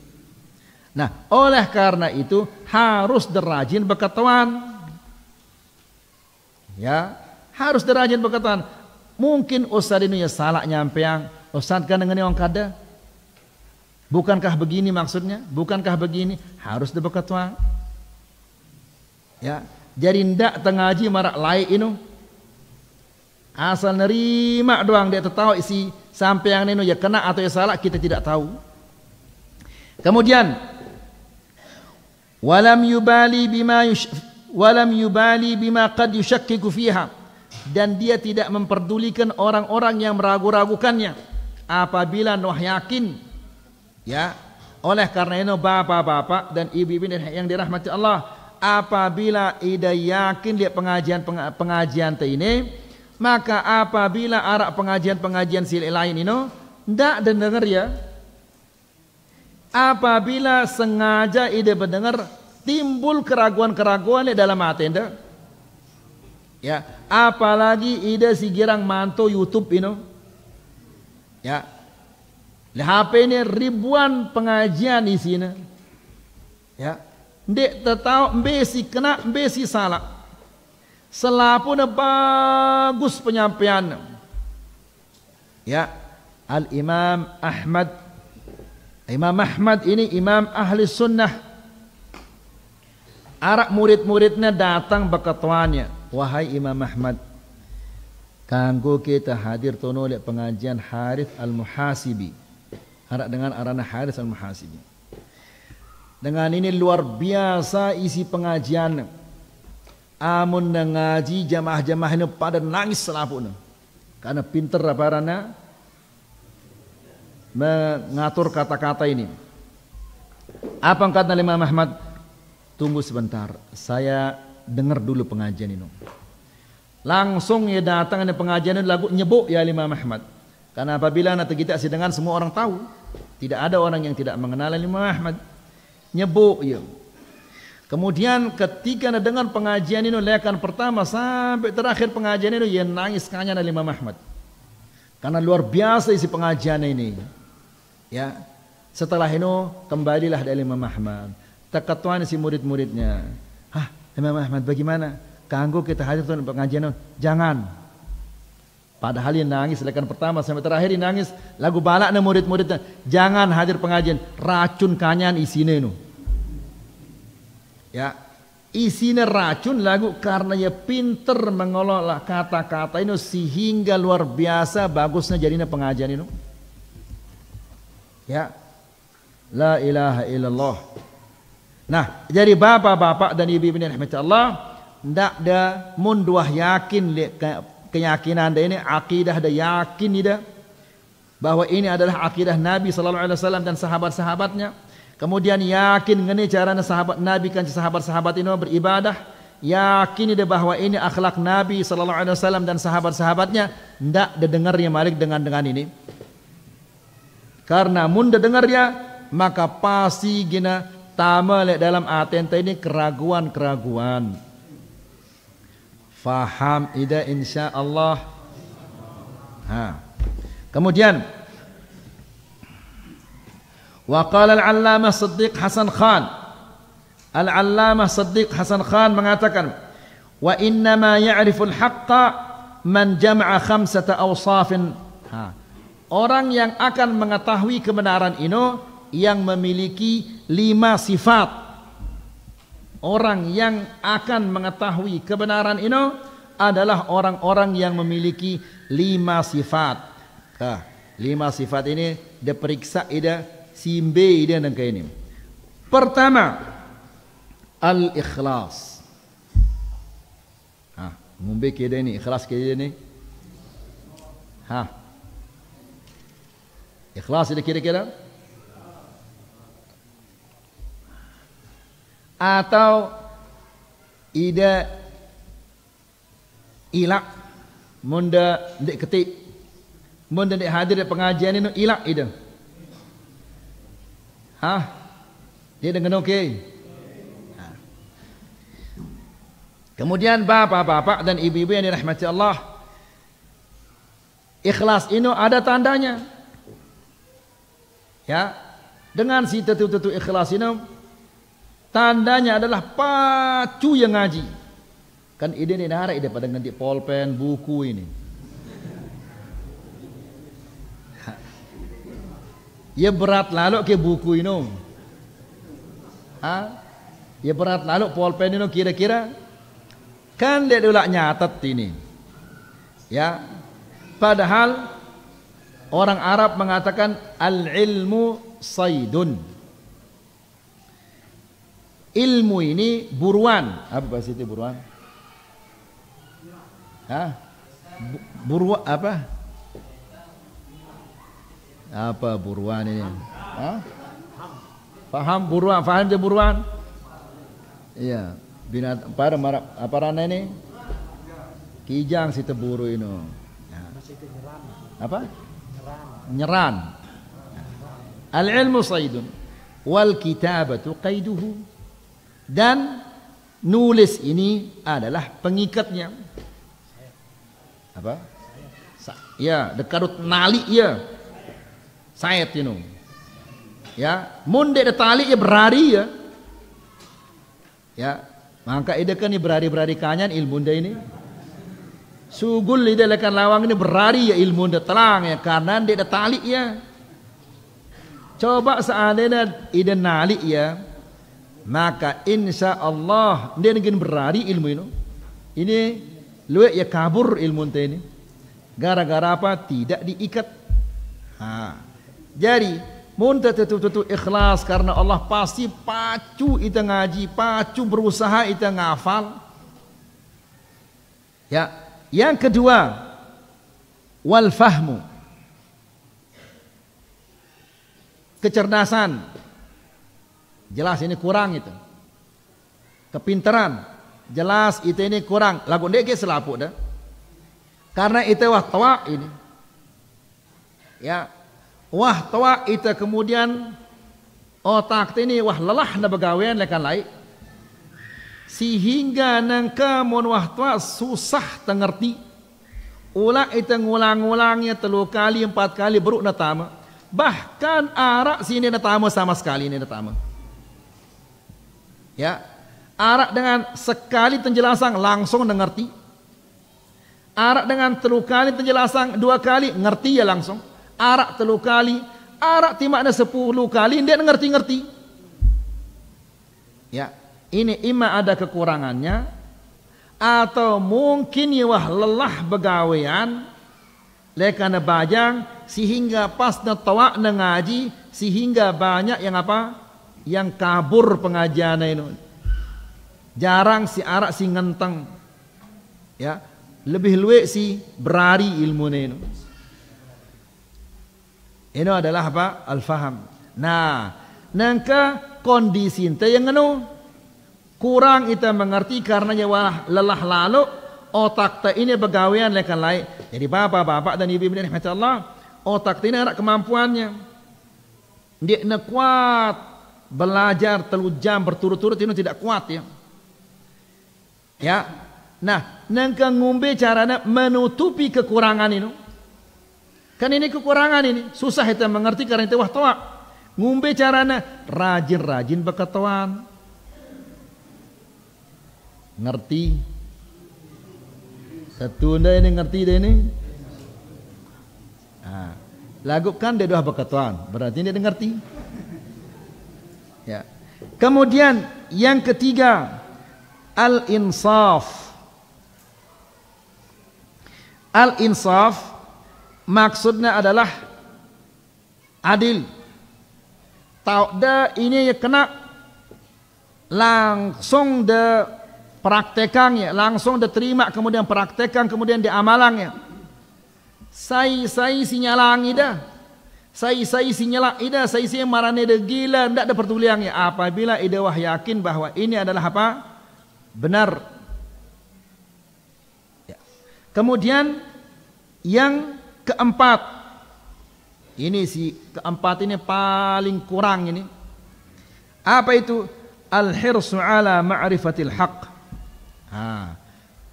Nah, oleh karena itu harus derajin berketuan. Ya, harus derajin berketuan. Mungkin Ustaz ini ya salah yang Ustaz kan dengan yang kada. Bukankah begini maksudnya? Bukankah begini? Harus berketuan. Ya, jadi ndak tengaji marak lain ini, Asal nerima doang dia tahu isi sampai yang ini ya kena atau ya salah kita tidak tahu. Kemudian walam yubali bima yush, walam yubali bima qad yushakkiku fiha dan dia tidak memperdulikan orang-orang yang meragu-ragukannya apabila Nuh yakin ya oleh karena itu bapak-bapak dan ibu-ibu yang dirahmati Allah apabila ida yakin lihat pengajian pengajian te ini maka apabila arak pengajian-pengajian sila lain ini ndak dengar ya apabila sengaja ide pendengar timbul keraguan-keraguan di dalam hati anda ya apalagi ide si girang mantu YouTube ini you know. ya di HP ini ribuan pengajian di sini ya ndek tahu besi kena besi salah selapun bagus penyampaian ya Al Imam Ahmad Imam Ahmad ini imam ahli sunnah. Arak murid-muridnya datang berketuanya. Wahai Imam Ahmad. Kanggo kita hadir tono pengajian Harif Al-Muhasibi. Harak dengan arana Harif Al-Muhasibi. Dengan ini luar biasa isi pengajian. Amun ngaji jamaah-jamaah ini pada nangis selapun. Karena pinter apa arana mengatur kata-kata ini. Apa kata Imam Ahmad? Tunggu sebentar, saya dengar dulu pengajian ini. Langsung ya datang ada pengajian ini lagu nyebuk ya Imam Ahmad. Karena apabila nanti kita sedangkan semua orang tahu, tidak ada orang yang tidak mengenal Imam Ahmad. Nyebuk ya. Kemudian ketika anda dengar pengajian ini lekan pertama sampai terakhir pengajian ini ya nangis kanya Imam Ahmad. Karena luar biasa isi pengajian ini. Ya. Setelah itu kembalilah dari Imam Ahmad. Tekatuan si murid-muridnya. Hah, Imam Ahmad bagaimana? Kanggu kita hadir tuan pengajian. Jangan. Padahal yang nangis lekan pertama sampai terakhir yang nangis lagu balak nih murid-muridnya. Jangan hadir pengajian. Racun kanyan isine nu. Ya, isinya racun lagu karena ya pinter mengelola kata-kata ini sehingga luar biasa bagusnya jadinya pengajian ini. Ya. La ilaha illallah. Nah, jadi bapak-bapak dan ibu-ibu yang rahmati Allah, ndak ada munduah yakin keyakinan anda ini akidah ada yakin ida bahwa ini adalah akidah Nabi sallallahu alaihi wasallam dan sahabat-sahabatnya. Kemudian yakin ngene cara sahabat Nabi kan sahabat-sahabat ini beribadah. Yakin dia bahwa ini akhlak Nabi sallallahu alaihi wasallam dan sahabat-sahabatnya ndak didengar dengarnya malik dengan dengan ini. Karena munda dengarnya maka pasti gina tamalek dalam atenta ini keraguan-keraguan. Faham ida insya Allah. Ha. Kemudian Waqala al-allamah Siddiq Hasan Khan Al-allamah Siddiq Hasan Khan mengatakan Wa innama ya'riful haqqa man jama'a khamsata awsafin ha. Orang yang akan mengetahui kebenaran ini yang memiliki lima sifat. Orang yang akan mengetahui kebenaran ini adalah orang-orang yang memiliki lima sifat. Nah, lima sifat ini diperiksa ida simbe ida dan kayak ini. Pertama, al-ikhlas. Ah, ngombe kira ini, ikhlas kira ini. Hah, Ikhlas ada kira-kira? Atau ida ilak munda ndik ketik munda ndik hadir di pengajian ini ilak ida Hah? Dia dengan oke. Kemudian bapak-bapak dan ibu-ibu yang dirahmati Allah. Ikhlas ini ada tandanya. Ya. Dengan si tetu-tetu ikhlas ini tandanya adalah pacu yang ngaji. Kan ide ini narik daripada ngetik polpen, buku ini. Ya berat lalu ke buku ini. Ha? Ya berat lalu polpen ini kira-kira kan dia ulah nyatet ini. Ya. Padahal Orang Arab mengatakan al-ilmu saydun. Ilmu ini buruan. Apa bahasa itu buruan? Hah? Buruan apa? Apa buruan ini? Hah? Faham buruan, faham dia buruan? Iya, para marap apa rana ini? Kijang si teburu ini. Ya. Apa? nyeran al ilmu saidun wal kitabatu qaiduhu dan nulis ini adalah pengikatnya apa Sa ya dekarut nali ya sayat you know. ya munde de tali ya berari ya ya maka ide kan berari berari kanyan ilmu ini Sugul di lekan lawang ini berari ya ilmu dia terang ya kanan dia dah talik ya. Coba seandainya ide nalik ya, maka insya Allah dia ingin berari ilmu ini. Ini luwe ya kabur ilmu ini. Gara-gara apa? Tidak diikat. Ha. Jadi Munta tetu tetu ikhlas karena Allah pasti pacu itu ngaji, pacu berusaha itu ngafal. Ya, yang kedua, wal fahmu. Kecerdasan. Jelas ini kurang itu. Kepintaran. Jelas itu ini kurang. Lagu ndek selapu dah. Karena itu wah tawa ini. Ya. Wah tawa itu kemudian otak ini wah lelah na begawean lekan lain kan sehingga nangka monwahtua susah tengerti ulah itu ngulang-ulangnya telu kali empat kali baru natama bahkan arak sini natama sama sekali ini natama ya arak dengan sekali penjelasan langsung nengerti arak dengan telu kali penjelasan dua kali ngerti ya langsung arak telu kali arak timaknya sepuluh kali dia ngerti-ngerti ya ini ima ada kekurangannya atau mungkin wah lelah begawean lekana bajang sehingga pas netawa ngaji sehingga banyak yang apa yang kabur pengajian ini jarang si arak si ngenteng ya lebih luwe si berari ilmu ini ini adalah apa al-faham nah nangka kondisi yang anu kurang kita mengerti karena nyawa lelah lalu otak ta ini pegawaian lekan lain jadi bapak-bapak dan ibu-ibu macam Allah otak ini ada kemampuannya dia nekuat kuat belajar telu jam berturut-turut ini tidak kuat ya ya nah nengke ngumbe caranya menutupi kekurangan ini kan ini kekurangan ini susah kita mengerti karena itu wah toa ngumbe caranya rajin-rajin berketuan ngerti satu dah ini ngerti dia ini ha. lagu kan dia dah berkatuan berarti dia ngerti ya kemudian yang ketiga al insaf al insaf maksudnya adalah adil tahu dah ini ya kena langsung dah praktekannya, langsung diterima, kemudian praktekan, kemudian diamalangnya. Sai-sai sinyalang ida. Sai-sai sinyalak ida, sai-sai marane de gila, ndak ada pertuliangnya. Apabila ida wah yakin bahwa ini adalah apa? Benar. Ya. Kemudian yang keempat. Ini si keempat ini paling kurang ini. Apa itu? Al-hirsu ala ma'rifatil haqq. Ha.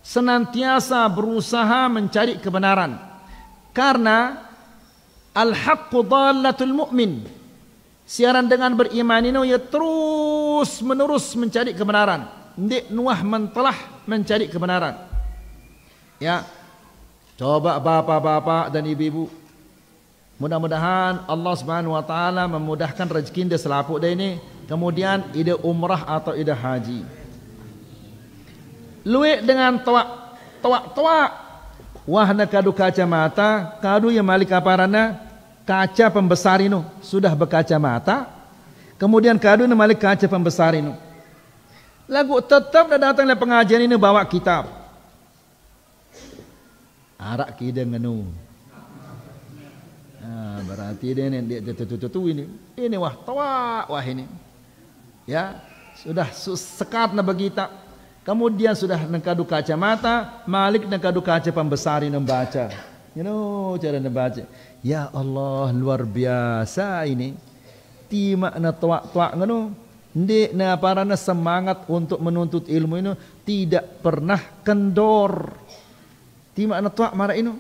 Senantiasa berusaha mencari kebenaran. Karena al-haqqu dhallatul mu'min. Siaran dengan beriman ini ia terus menerus mencari kebenaran. Ndik nuah mentelah mencari kebenaran. Ya. Coba bapak-bapak dan ibu-ibu Mudah-mudahan Allah Subhanahu wa taala memudahkan rezeki dia selaput dia ini. Kemudian ide umrah atau ide haji luwe dengan toa toa toa wahna kadu kacamata kadu yang malik aparana kaca pembesar ini sudah berkacamata kemudian kadu yang malik kaca pembesar ini lagu tetap dah datang dari pengajian ini bawa kitab arak kida ngenu nah, berarti dia ini dia tertutup ini ini wah toa wah ini ya sudah sekat na begita Kemudian sudah nengkadu kacamata, Malik nengkadu kaca pembesari nembaca. You know cara nembaca. Ya Allah luar biasa ini. Ti makna tua-tua ngono. Ndek na parana semangat untuk menuntut ilmu ini tidak pernah kendor. Ti makna tua mara ini.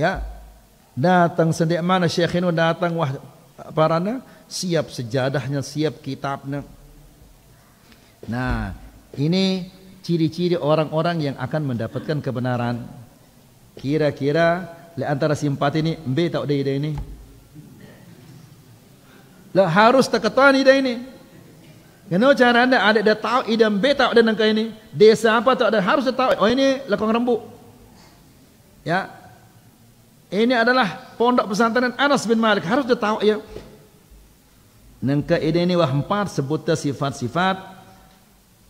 Ya. Datang sedek mana syekh ini datang wah parana siap sejadahnya, siap kitabnya. Nah, ini ciri-ciri orang-orang yang akan mendapatkan kebenaran. Kira-kira di antara simpati ini, mbe tak ada ide ini. Le harus terketuan ide ini. Kenapa cara anda ada dah tahu ide mbe tak ada nangka ini. Desa apa tak ada harus tahu. Oh ini lekong rembuk. Ya. Ini adalah pondok pesantren Anas bin Malik harus dia tahu ya. Nangka ide ini wah empat sebutnya sifat-sifat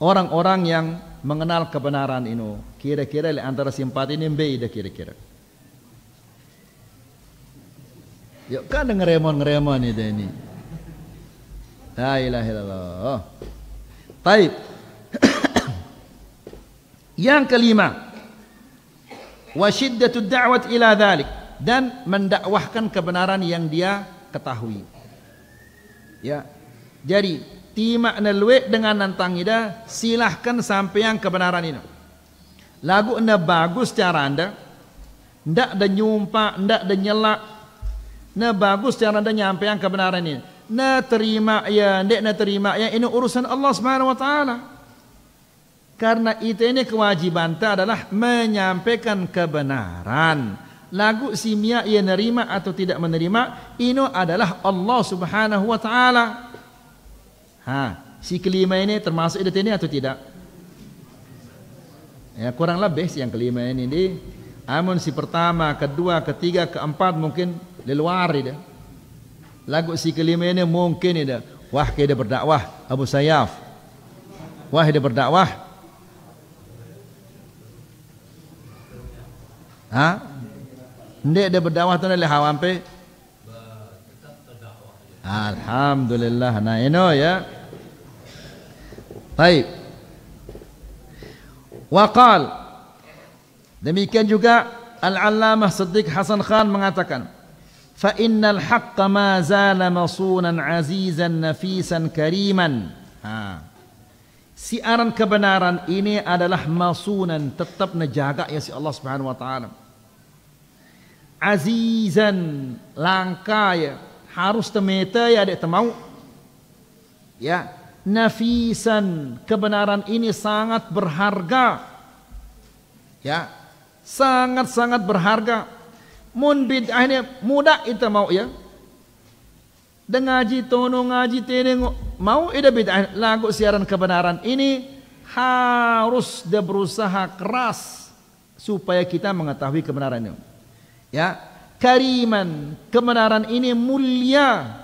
orang-orang yang mengenal kebenaran ini. Kira-kira antara simpati ini beda kira-kira. Yuk kan ngeremon-ngeremon itu ini. La ilaha illallah. Taib. [COUGHS] yang kelima. Wasyiddatud da'wat ila dhalik. Dan mendakwahkan kebenaran yang dia ketahui. Ya. Jadi ti makna luwe dengan nantangida silahkan sampai yang kebenaran ini lagu anda bagus cara anda ndak ada nyumpa ndak ada nyelak na bagus cara anda nyampe yang kebenaran ini Ne nah, terima ya ndek ne nah terima ya ini urusan Allah Subhanahu wa taala karena itu ini kewajiban ta adalah menyampaikan kebenaran lagu simia ia nerima atau tidak menerima ini adalah Allah Subhanahu wa taala Ha, si kelima ini termasuk di ini atau tidak? Ya, kurang lebih si yang kelima ini ni. Amun si pertama, kedua, ketiga, keempat mungkin leluar dia. Lagu si kelima ini mungkin dia. Wah, dia berdakwah Abu Sayyaf. Wah, dia berdakwah. Ha? Ndak dia berdakwah tu oleh hawa ampe Alhamdulillah. Nah, ini ya. Baik. Waqal. Demikian juga Al-Allamah Siddiq Hasan Khan mengatakan, "Fa innal haqqa ma zala masunan azizan nafisan kariman." Ha. Siaran kebenaran ini adalah masunan tetap nejaga ya si Allah Subhanahu wa taala. Azizan langka ya harus temeta ya dek temau ya nafisan kebenaran ini sangat berharga ya sangat-sangat berharga mun bid'ah ini mudah itu mau ya dengaji tono ngaji teneng mau ida bid'ah lagu siaran kebenaran ini harus dia berusaha keras supaya kita mengetahui kebenaran ini ya kariman kebenaran ini mulia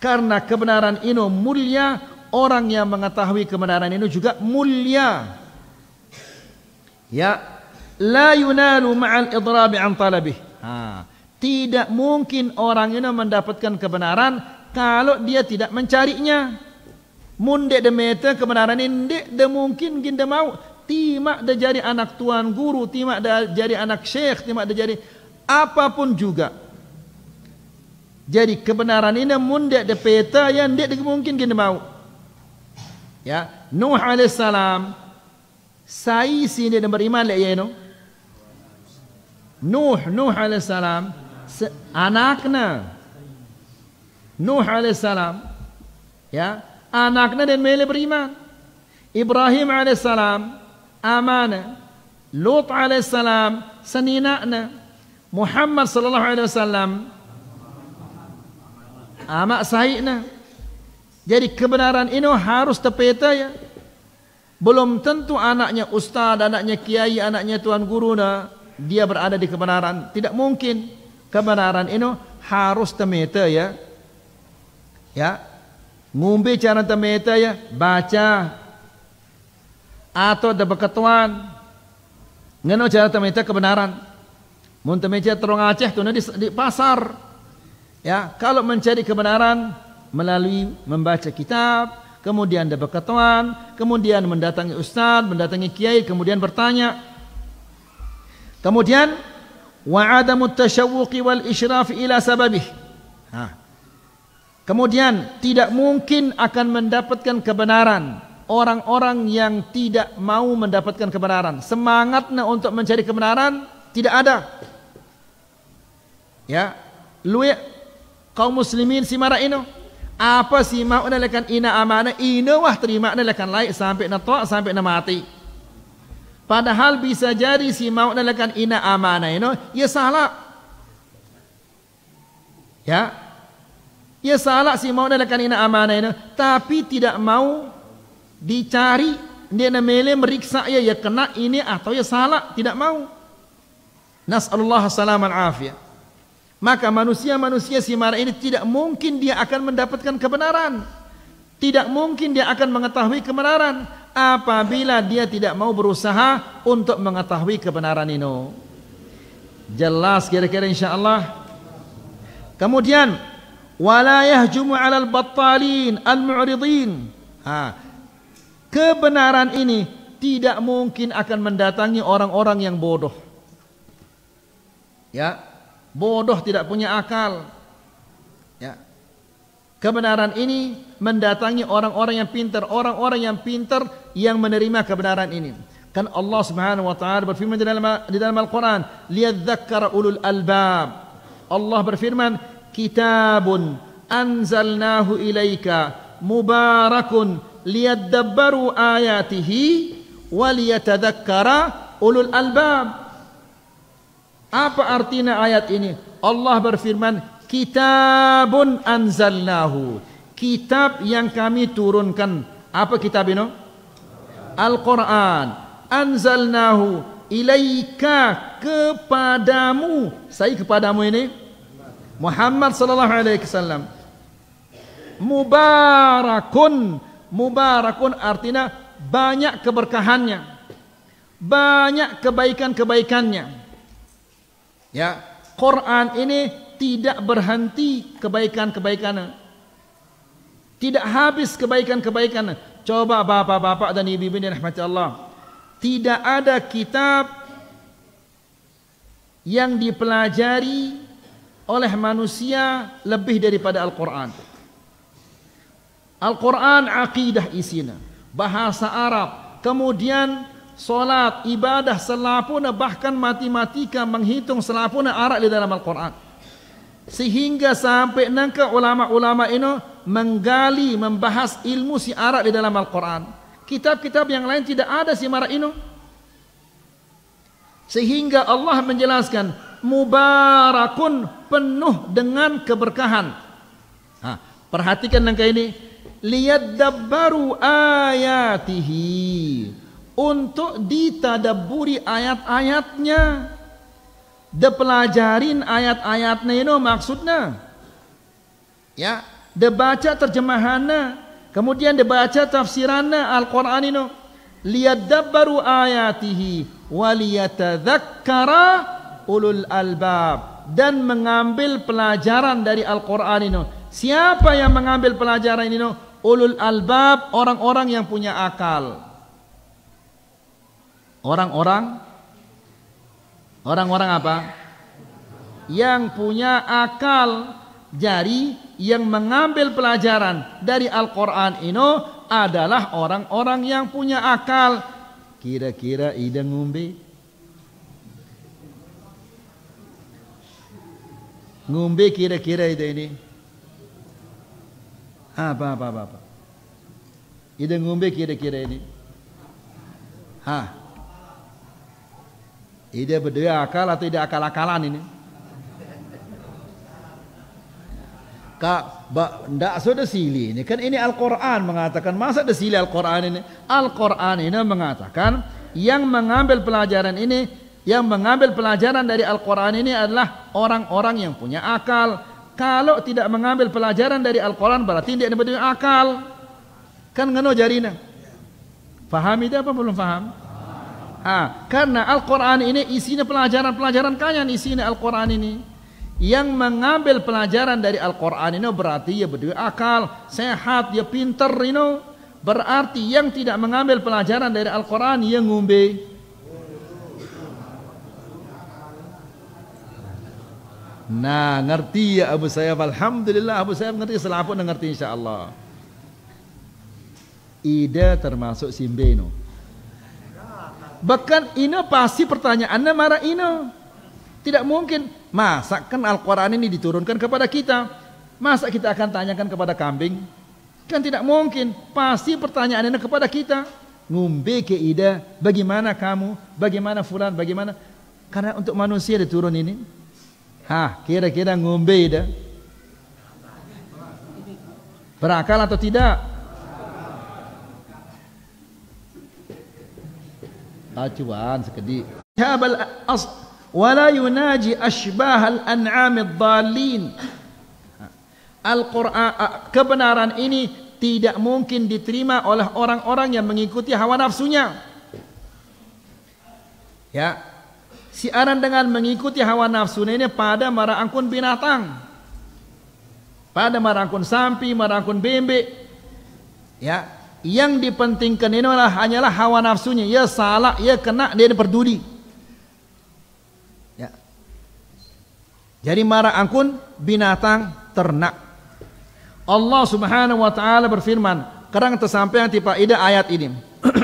karena kebenaran ini mulia orang yang mengetahui kebenaran ini juga mulia ya la yunalu ma'al idrabi an talabih ha. tidak mungkin orang ini mendapatkan kebenaran kalau dia tidak mencarinya mundek de kebenaran ini demungkin de mungkin ginda mau timak de jadi anak tuan guru timak de jadi anak syekh timak de jadi apapun juga. Jadi kebenaran ini mundek de peta yang dek mungkin kena mau. Ya, Nuh alaihissalam sai sini dan beriman lek yeno. Ya, Nuh Nuh alaihissalam anaknya Nuh alaihissalam ya anaknya dan mele beriman. Ibrahim alaihissalam amana. Lut alaihissalam seninaknya. Muhammad sallallahu alaihi wasallam amak ah, sahihna. Jadi kebenaran ini harus terpeta ya. Belum tentu anaknya ustaz, anaknya kiai, anaknya tuan guru na dia berada di kebenaran. Tidak mungkin. Kebenaran ini harus terpeta ya. Ya. Ngumbi cara terpeta ya, baca atau ada berketuan. Ngeno cara terpeta kebenaran muntah temeja terong Aceh tu di, di pasar. Ya, kalau mencari kebenaran melalui membaca kitab, kemudian ketuan, kemudian mendatangi ustaz, mendatangi kiai, kemudian bertanya. Kemudian wa adamu tasyawuqi wal isyraf ila sababih. Nah. Kemudian tidak mungkin akan mendapatkan kebenaran orang-orang yang tidak mau mendapatkan kebenaran. Semangatnya untuk mencari kebenaran tidak ada. Ya, luwe ya. kaum muslimin si mara ino. Apa si mau nalakan ina amana ino wah terima nalakan lain sampai na tua sampai na mati. Padahal bisa jadi si mau nalakan ina amana ino ya salah. Ya, ya salah si mau nalakan ina amana ino tapi tidak mau dicari dia namele meriksa ya ya kena ini atau ya salah tidak mau. Nasallallahu salaman afiyah. Maka manusia-manusia si marah ini tidak mungkin dia akan mendapatkan kebenaran. Tidak mungkin dia akan mengetahui kebenaran apabila dia tidak mau berusaha untuk mengetahui kebenaran ini. Jelas kira-kira Insya Allah. Kemudian walayah yahjumu 'alal battalin al-mu'ridin. Ha. Kebenaran ini tidak mungkin akan mendatangi orang-orang yang bodoh. Ya, bodoh tidak punya akal. Ya. Kebenaran ini mendatangi orang-orang yang pintar, orang-orang yang pintar yang menerima kebenaran ini. Kan Allah Subhanahu wa taala berfirman di dalam di dalam Al-Qur'an, "Liyadzakkara ulul albab." Allah berfirman, "Kitabun anzalnahu ilaika mubarakun liyadabbaru ayatihi wa ulul albab." Apa artinya ayat ini? Allah berfirman, Kitabun anzalnahu. Kitab yang kami turunkan. Apa kitab ini? Al-Quran. Anzalnahu ilaika kepadamu. Saya kepadamu ini. Muhammad sallallahu alaihi wasallam. Mubarakun. Mubarakun artinya banyak keberkahannya. Banyak kebaikan-kebaikannya. Kebaikannya. Ya, Quran ini tidak berhenti kebaikan-kebaikannya. Tidak habis kebaikan-kebaikannya. Coba bapak-bapak dan ibu-ibu yang rahmati Allah. Tidak ada kitab yang dipelajari oleh manusia lebih daripada Al-Quran. Al-Quran aqidah isinya. Bahasa Arab. Kemudian solat, ibadah selapuna bahkan matematika menghitung selapuna arak di dalam Al-Quran. Sehingga sampai nangka ulama-ulama ini menggali, membahas ilmu si arak di dalam Al-Quran. Kitab-kitab yang lain tidak ada si marak ini. Sehingga Allah menjelaskan, mubarakun penuh dengan keberkahan. Nah, perhatikan nangka ini. Lihat dabaru ayatihi untuk ditadaburi ayat-ayatnya depelajarin ayat-ayatnya itu maksudnya ya debaca terjemahannya kemudian debaca tafsirannya Al-Quran ini liyadabbaru ayatihi waliyatadhakkara ulul albab dan mengambil pelajaran dari Al-Quran ini siapa yang mengambil pelajaran ini ulul albab orang-orang yang punya akal Orang-orang Orang-orang apa? Yang punya akal jari yang mengambil pelajaran dari Al-Quran ini adalah orang-orang yang punya akal. Kira-kira ide ngumbi? Ngumbi kira-kira ide ini? Apa, apa, apa, apa? Ide ngumbi kira-kira ini? Hah? Ide beda berdua akal atau ide akal-akalan ini? Kak, tidak sudah sili ini kan ini Al-Quran mengatakan masa ada Al-Quran ini Al-Quran ini mengatakan yang mengambil pelajaran ini yang mengambil pelajaran dari Al-Quran ini adalah orang-orang yang punya akal kalau tidak mengambil pelajaran dari Al-Quran berarti tidak ada akal kan ngeno jarina faham itu apa belum faham? Ah, karena Al-Quran ini isinya pelajaran-pelajaran kaya isinya Al-Quran ini. Yang mengambil pelajaran dari Al-Quran ini berarti ya berdua akal, sehat, ya pinter ini. You know. Berarti yang tidak mengambil pelajaran dari Al-Quran ya ngumbe. Nah, ngerti ya Abu Sayyaf. Alhamdulillah Abu Sayyaf ngerti selapun ngerti insyaallah. Ida termasuk simbeno. Bahkan Ino pasti pertanyaannya marah Ino Tidak mungkin. Masa kan Al-Quran ini diturunkan kepada kita? Masa kita akan tanyakan kepada kambing? Kan tidak mungkin. Pasti pertanyaannya kepada kita. Ngumbe ke ida, bagaimana kamu? Bagaimana fulan? Bagaimana? Karena untuk manusia diturun ini. Hah, kira-kira ngumbe ida. Berakal atau tidak? lacuan segedi habal as wala yunaji ashbahal an'amid dhalin Al-Quran kebenaran ini tidak mungkin diterima oleh orang-orang yang mengikuti hawa nafsunya. Ya, siaran dengan mengikuti hawa nafsunya ini pada marangkun binatang, pada marangkun sampi, marangkun bebek, ya, yang dipentingkan ini adalah hanyalah hawa nafsunya. Ya salah, ya kena, dia peduli. Ya. Jadi marah angkun binatang ternak. Allah Subhanahu wa taala berfirman, kadang tersampaikan tipe ide ayat ini. [CLEARS THROAT]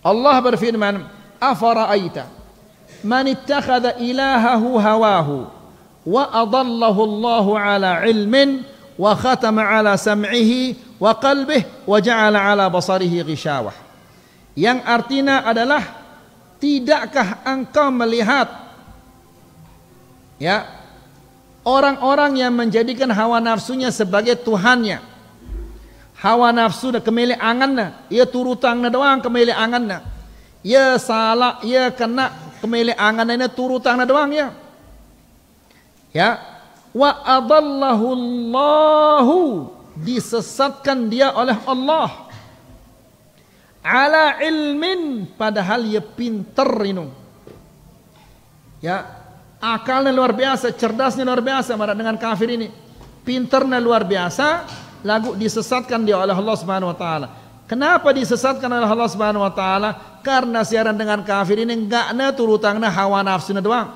Allah berfirman, "Afara'aita man ittakhadha ilahahu hawahu wa adallahu Allahu ala ilmin wa khatama ala sam'ihi wa qalbih wa ja'ala ala basarihi Yang artinya adalah tidakkah engkau melihat ya orang-orang yang menjadikan hawa nafsunya sebagai tuhannya. Hawa nafsu dan kemilik anganna, ia turutangna doang kemilik anganna. Ia salah, ia kena kemilik anganna ini turutangna doang ya. Ya, wa adallahu disesatkan dia oleh Allah ala ilmin padahal ia pinter ini ya akalnya luar biasa cerdasnya luar biasa marah dengan kafir ini pinternya luar biasa lagu disesatkan dia oleh Allah Subhanahu wa taala kenapa disesatkan oleh Allah Subhanahu wa taala karena siaran dengan kafir ini enggaknya turutangnya hawa nafsu doang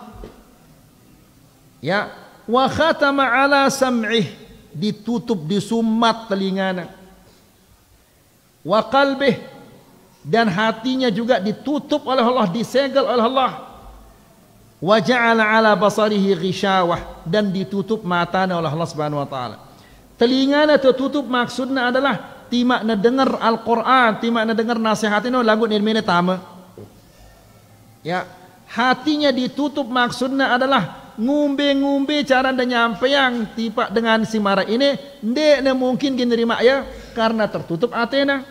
ya wa khatama ala sam'ih ditutup disumat telinganya wa qalbih dan hatinya juga ditutup oleh Allah disegel oleh Allah wa ja'ala ala basarihi ghishawah dan ditutup matanya oleh Allah Subhanahu wa taala telinganya tertutup maksudnya adalah timakna dengar Al-Qur'an timakna dengar nasihatnya lagu ini tama ya hatinya ditutup maksudnya adalah ngumbi-ngumbi cara dan nyampe yang tipe dengan si mara ini ndek ne mungkin diterima ya karena tertutup Athena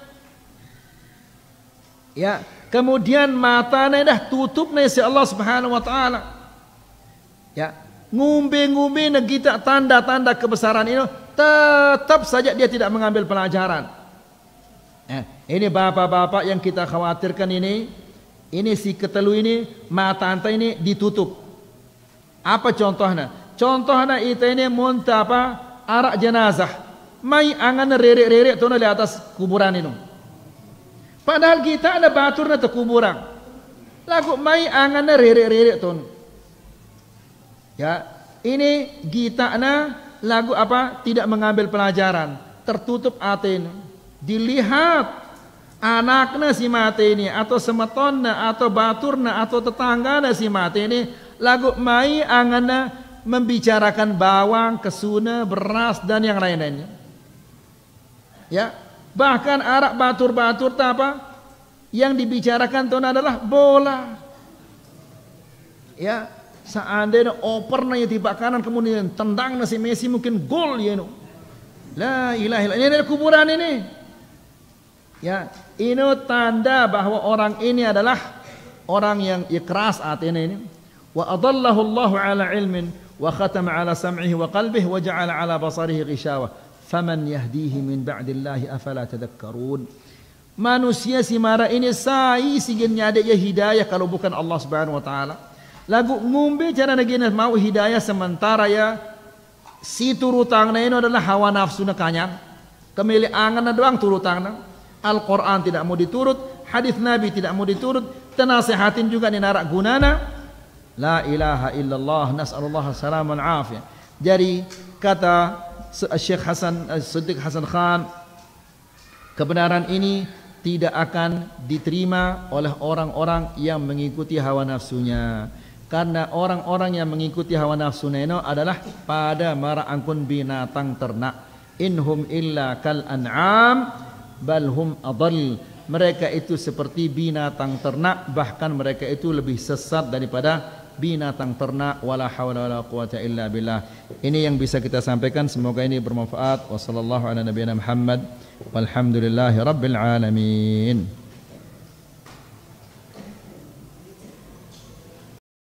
ya kemudian mata dah tutup nih si Allah Subhanahu wa taala ya ngumbi-ngumbi negita tanda-tanda kebesaran ini tetap saja dia tidak mengambil pelajaran eh, ini bapak-bapak yang kita khawatirkan ini ini si ketelu ini mata anta ini ditutup apa contohnya? Contohnya itu ini muntah apa? Arak jenazah. Mai angan ririk-ririk tuh di atas kuburan ini. Padahal kita ada batur ke kuburan. Lagu mai angan ririk-ririk tuh. Ya, ini kita na lagu apa? Tidak mengambil pelajaran. Tertutup atin. Dilihat anaknya si mati ini atau semetonnya atau baturna atau tetangganya si mati ini lagu mai angana membicarakan bawang, kesuna, beras dan yang lain-lainnya. Ya, bahkan arak batur-batur apa yang dibicarakan itu adalah bola. Ya, seandainya opernya di tiba kanan kemudian tendang nasi Messi mungkin gol ya no. La ilaha Ini adalah kuburan ini. Ya, ini tanda bahwa orang ini adalah orang yang ikhlas hati ini. ini wa adallahu Allah ala ilmin wa khatama ala sam'ihi wa qalbihi wa ja'ala ala basarihi ghisyawah faman yahdihi min manusia si mara ini sai sigennya ada ya hidayah kalau bukan Allah Subhanahu wa taala lagu ngumbe cara nagina mau hidayah sementara ya si turutangna ini adalah hawa nafsu nakanya kemili angan doang turutang Al-Qur'an tidak mau diturut hadis Nabi tidak mau diturut tenasehatin juga ni narak gunana La ilaha illallah nas'alullah salaman afiyah. Jadi kata Syekh Hasan eh, Siddiq Hasan Khan kebenaran ini tidak akan diterima oleh orang-orang yang mengikuti hawa nafsunya. Karena orang-orang yang mengikuti hawa nafsu neno adalah pada mara angkun binatang ternak. Inhum illa kal an'am balhum hum Mereka itu seperti binatang ternak bahkan mereka itu lebih sesat daripada binatang ternak wala haula wala quwata illa billah. Ini yang bisa kita sampaikan semoga ini bermanfaat. Wassallallahu ala nabiyina Muhammad walhamdulillahi rabbil alamin.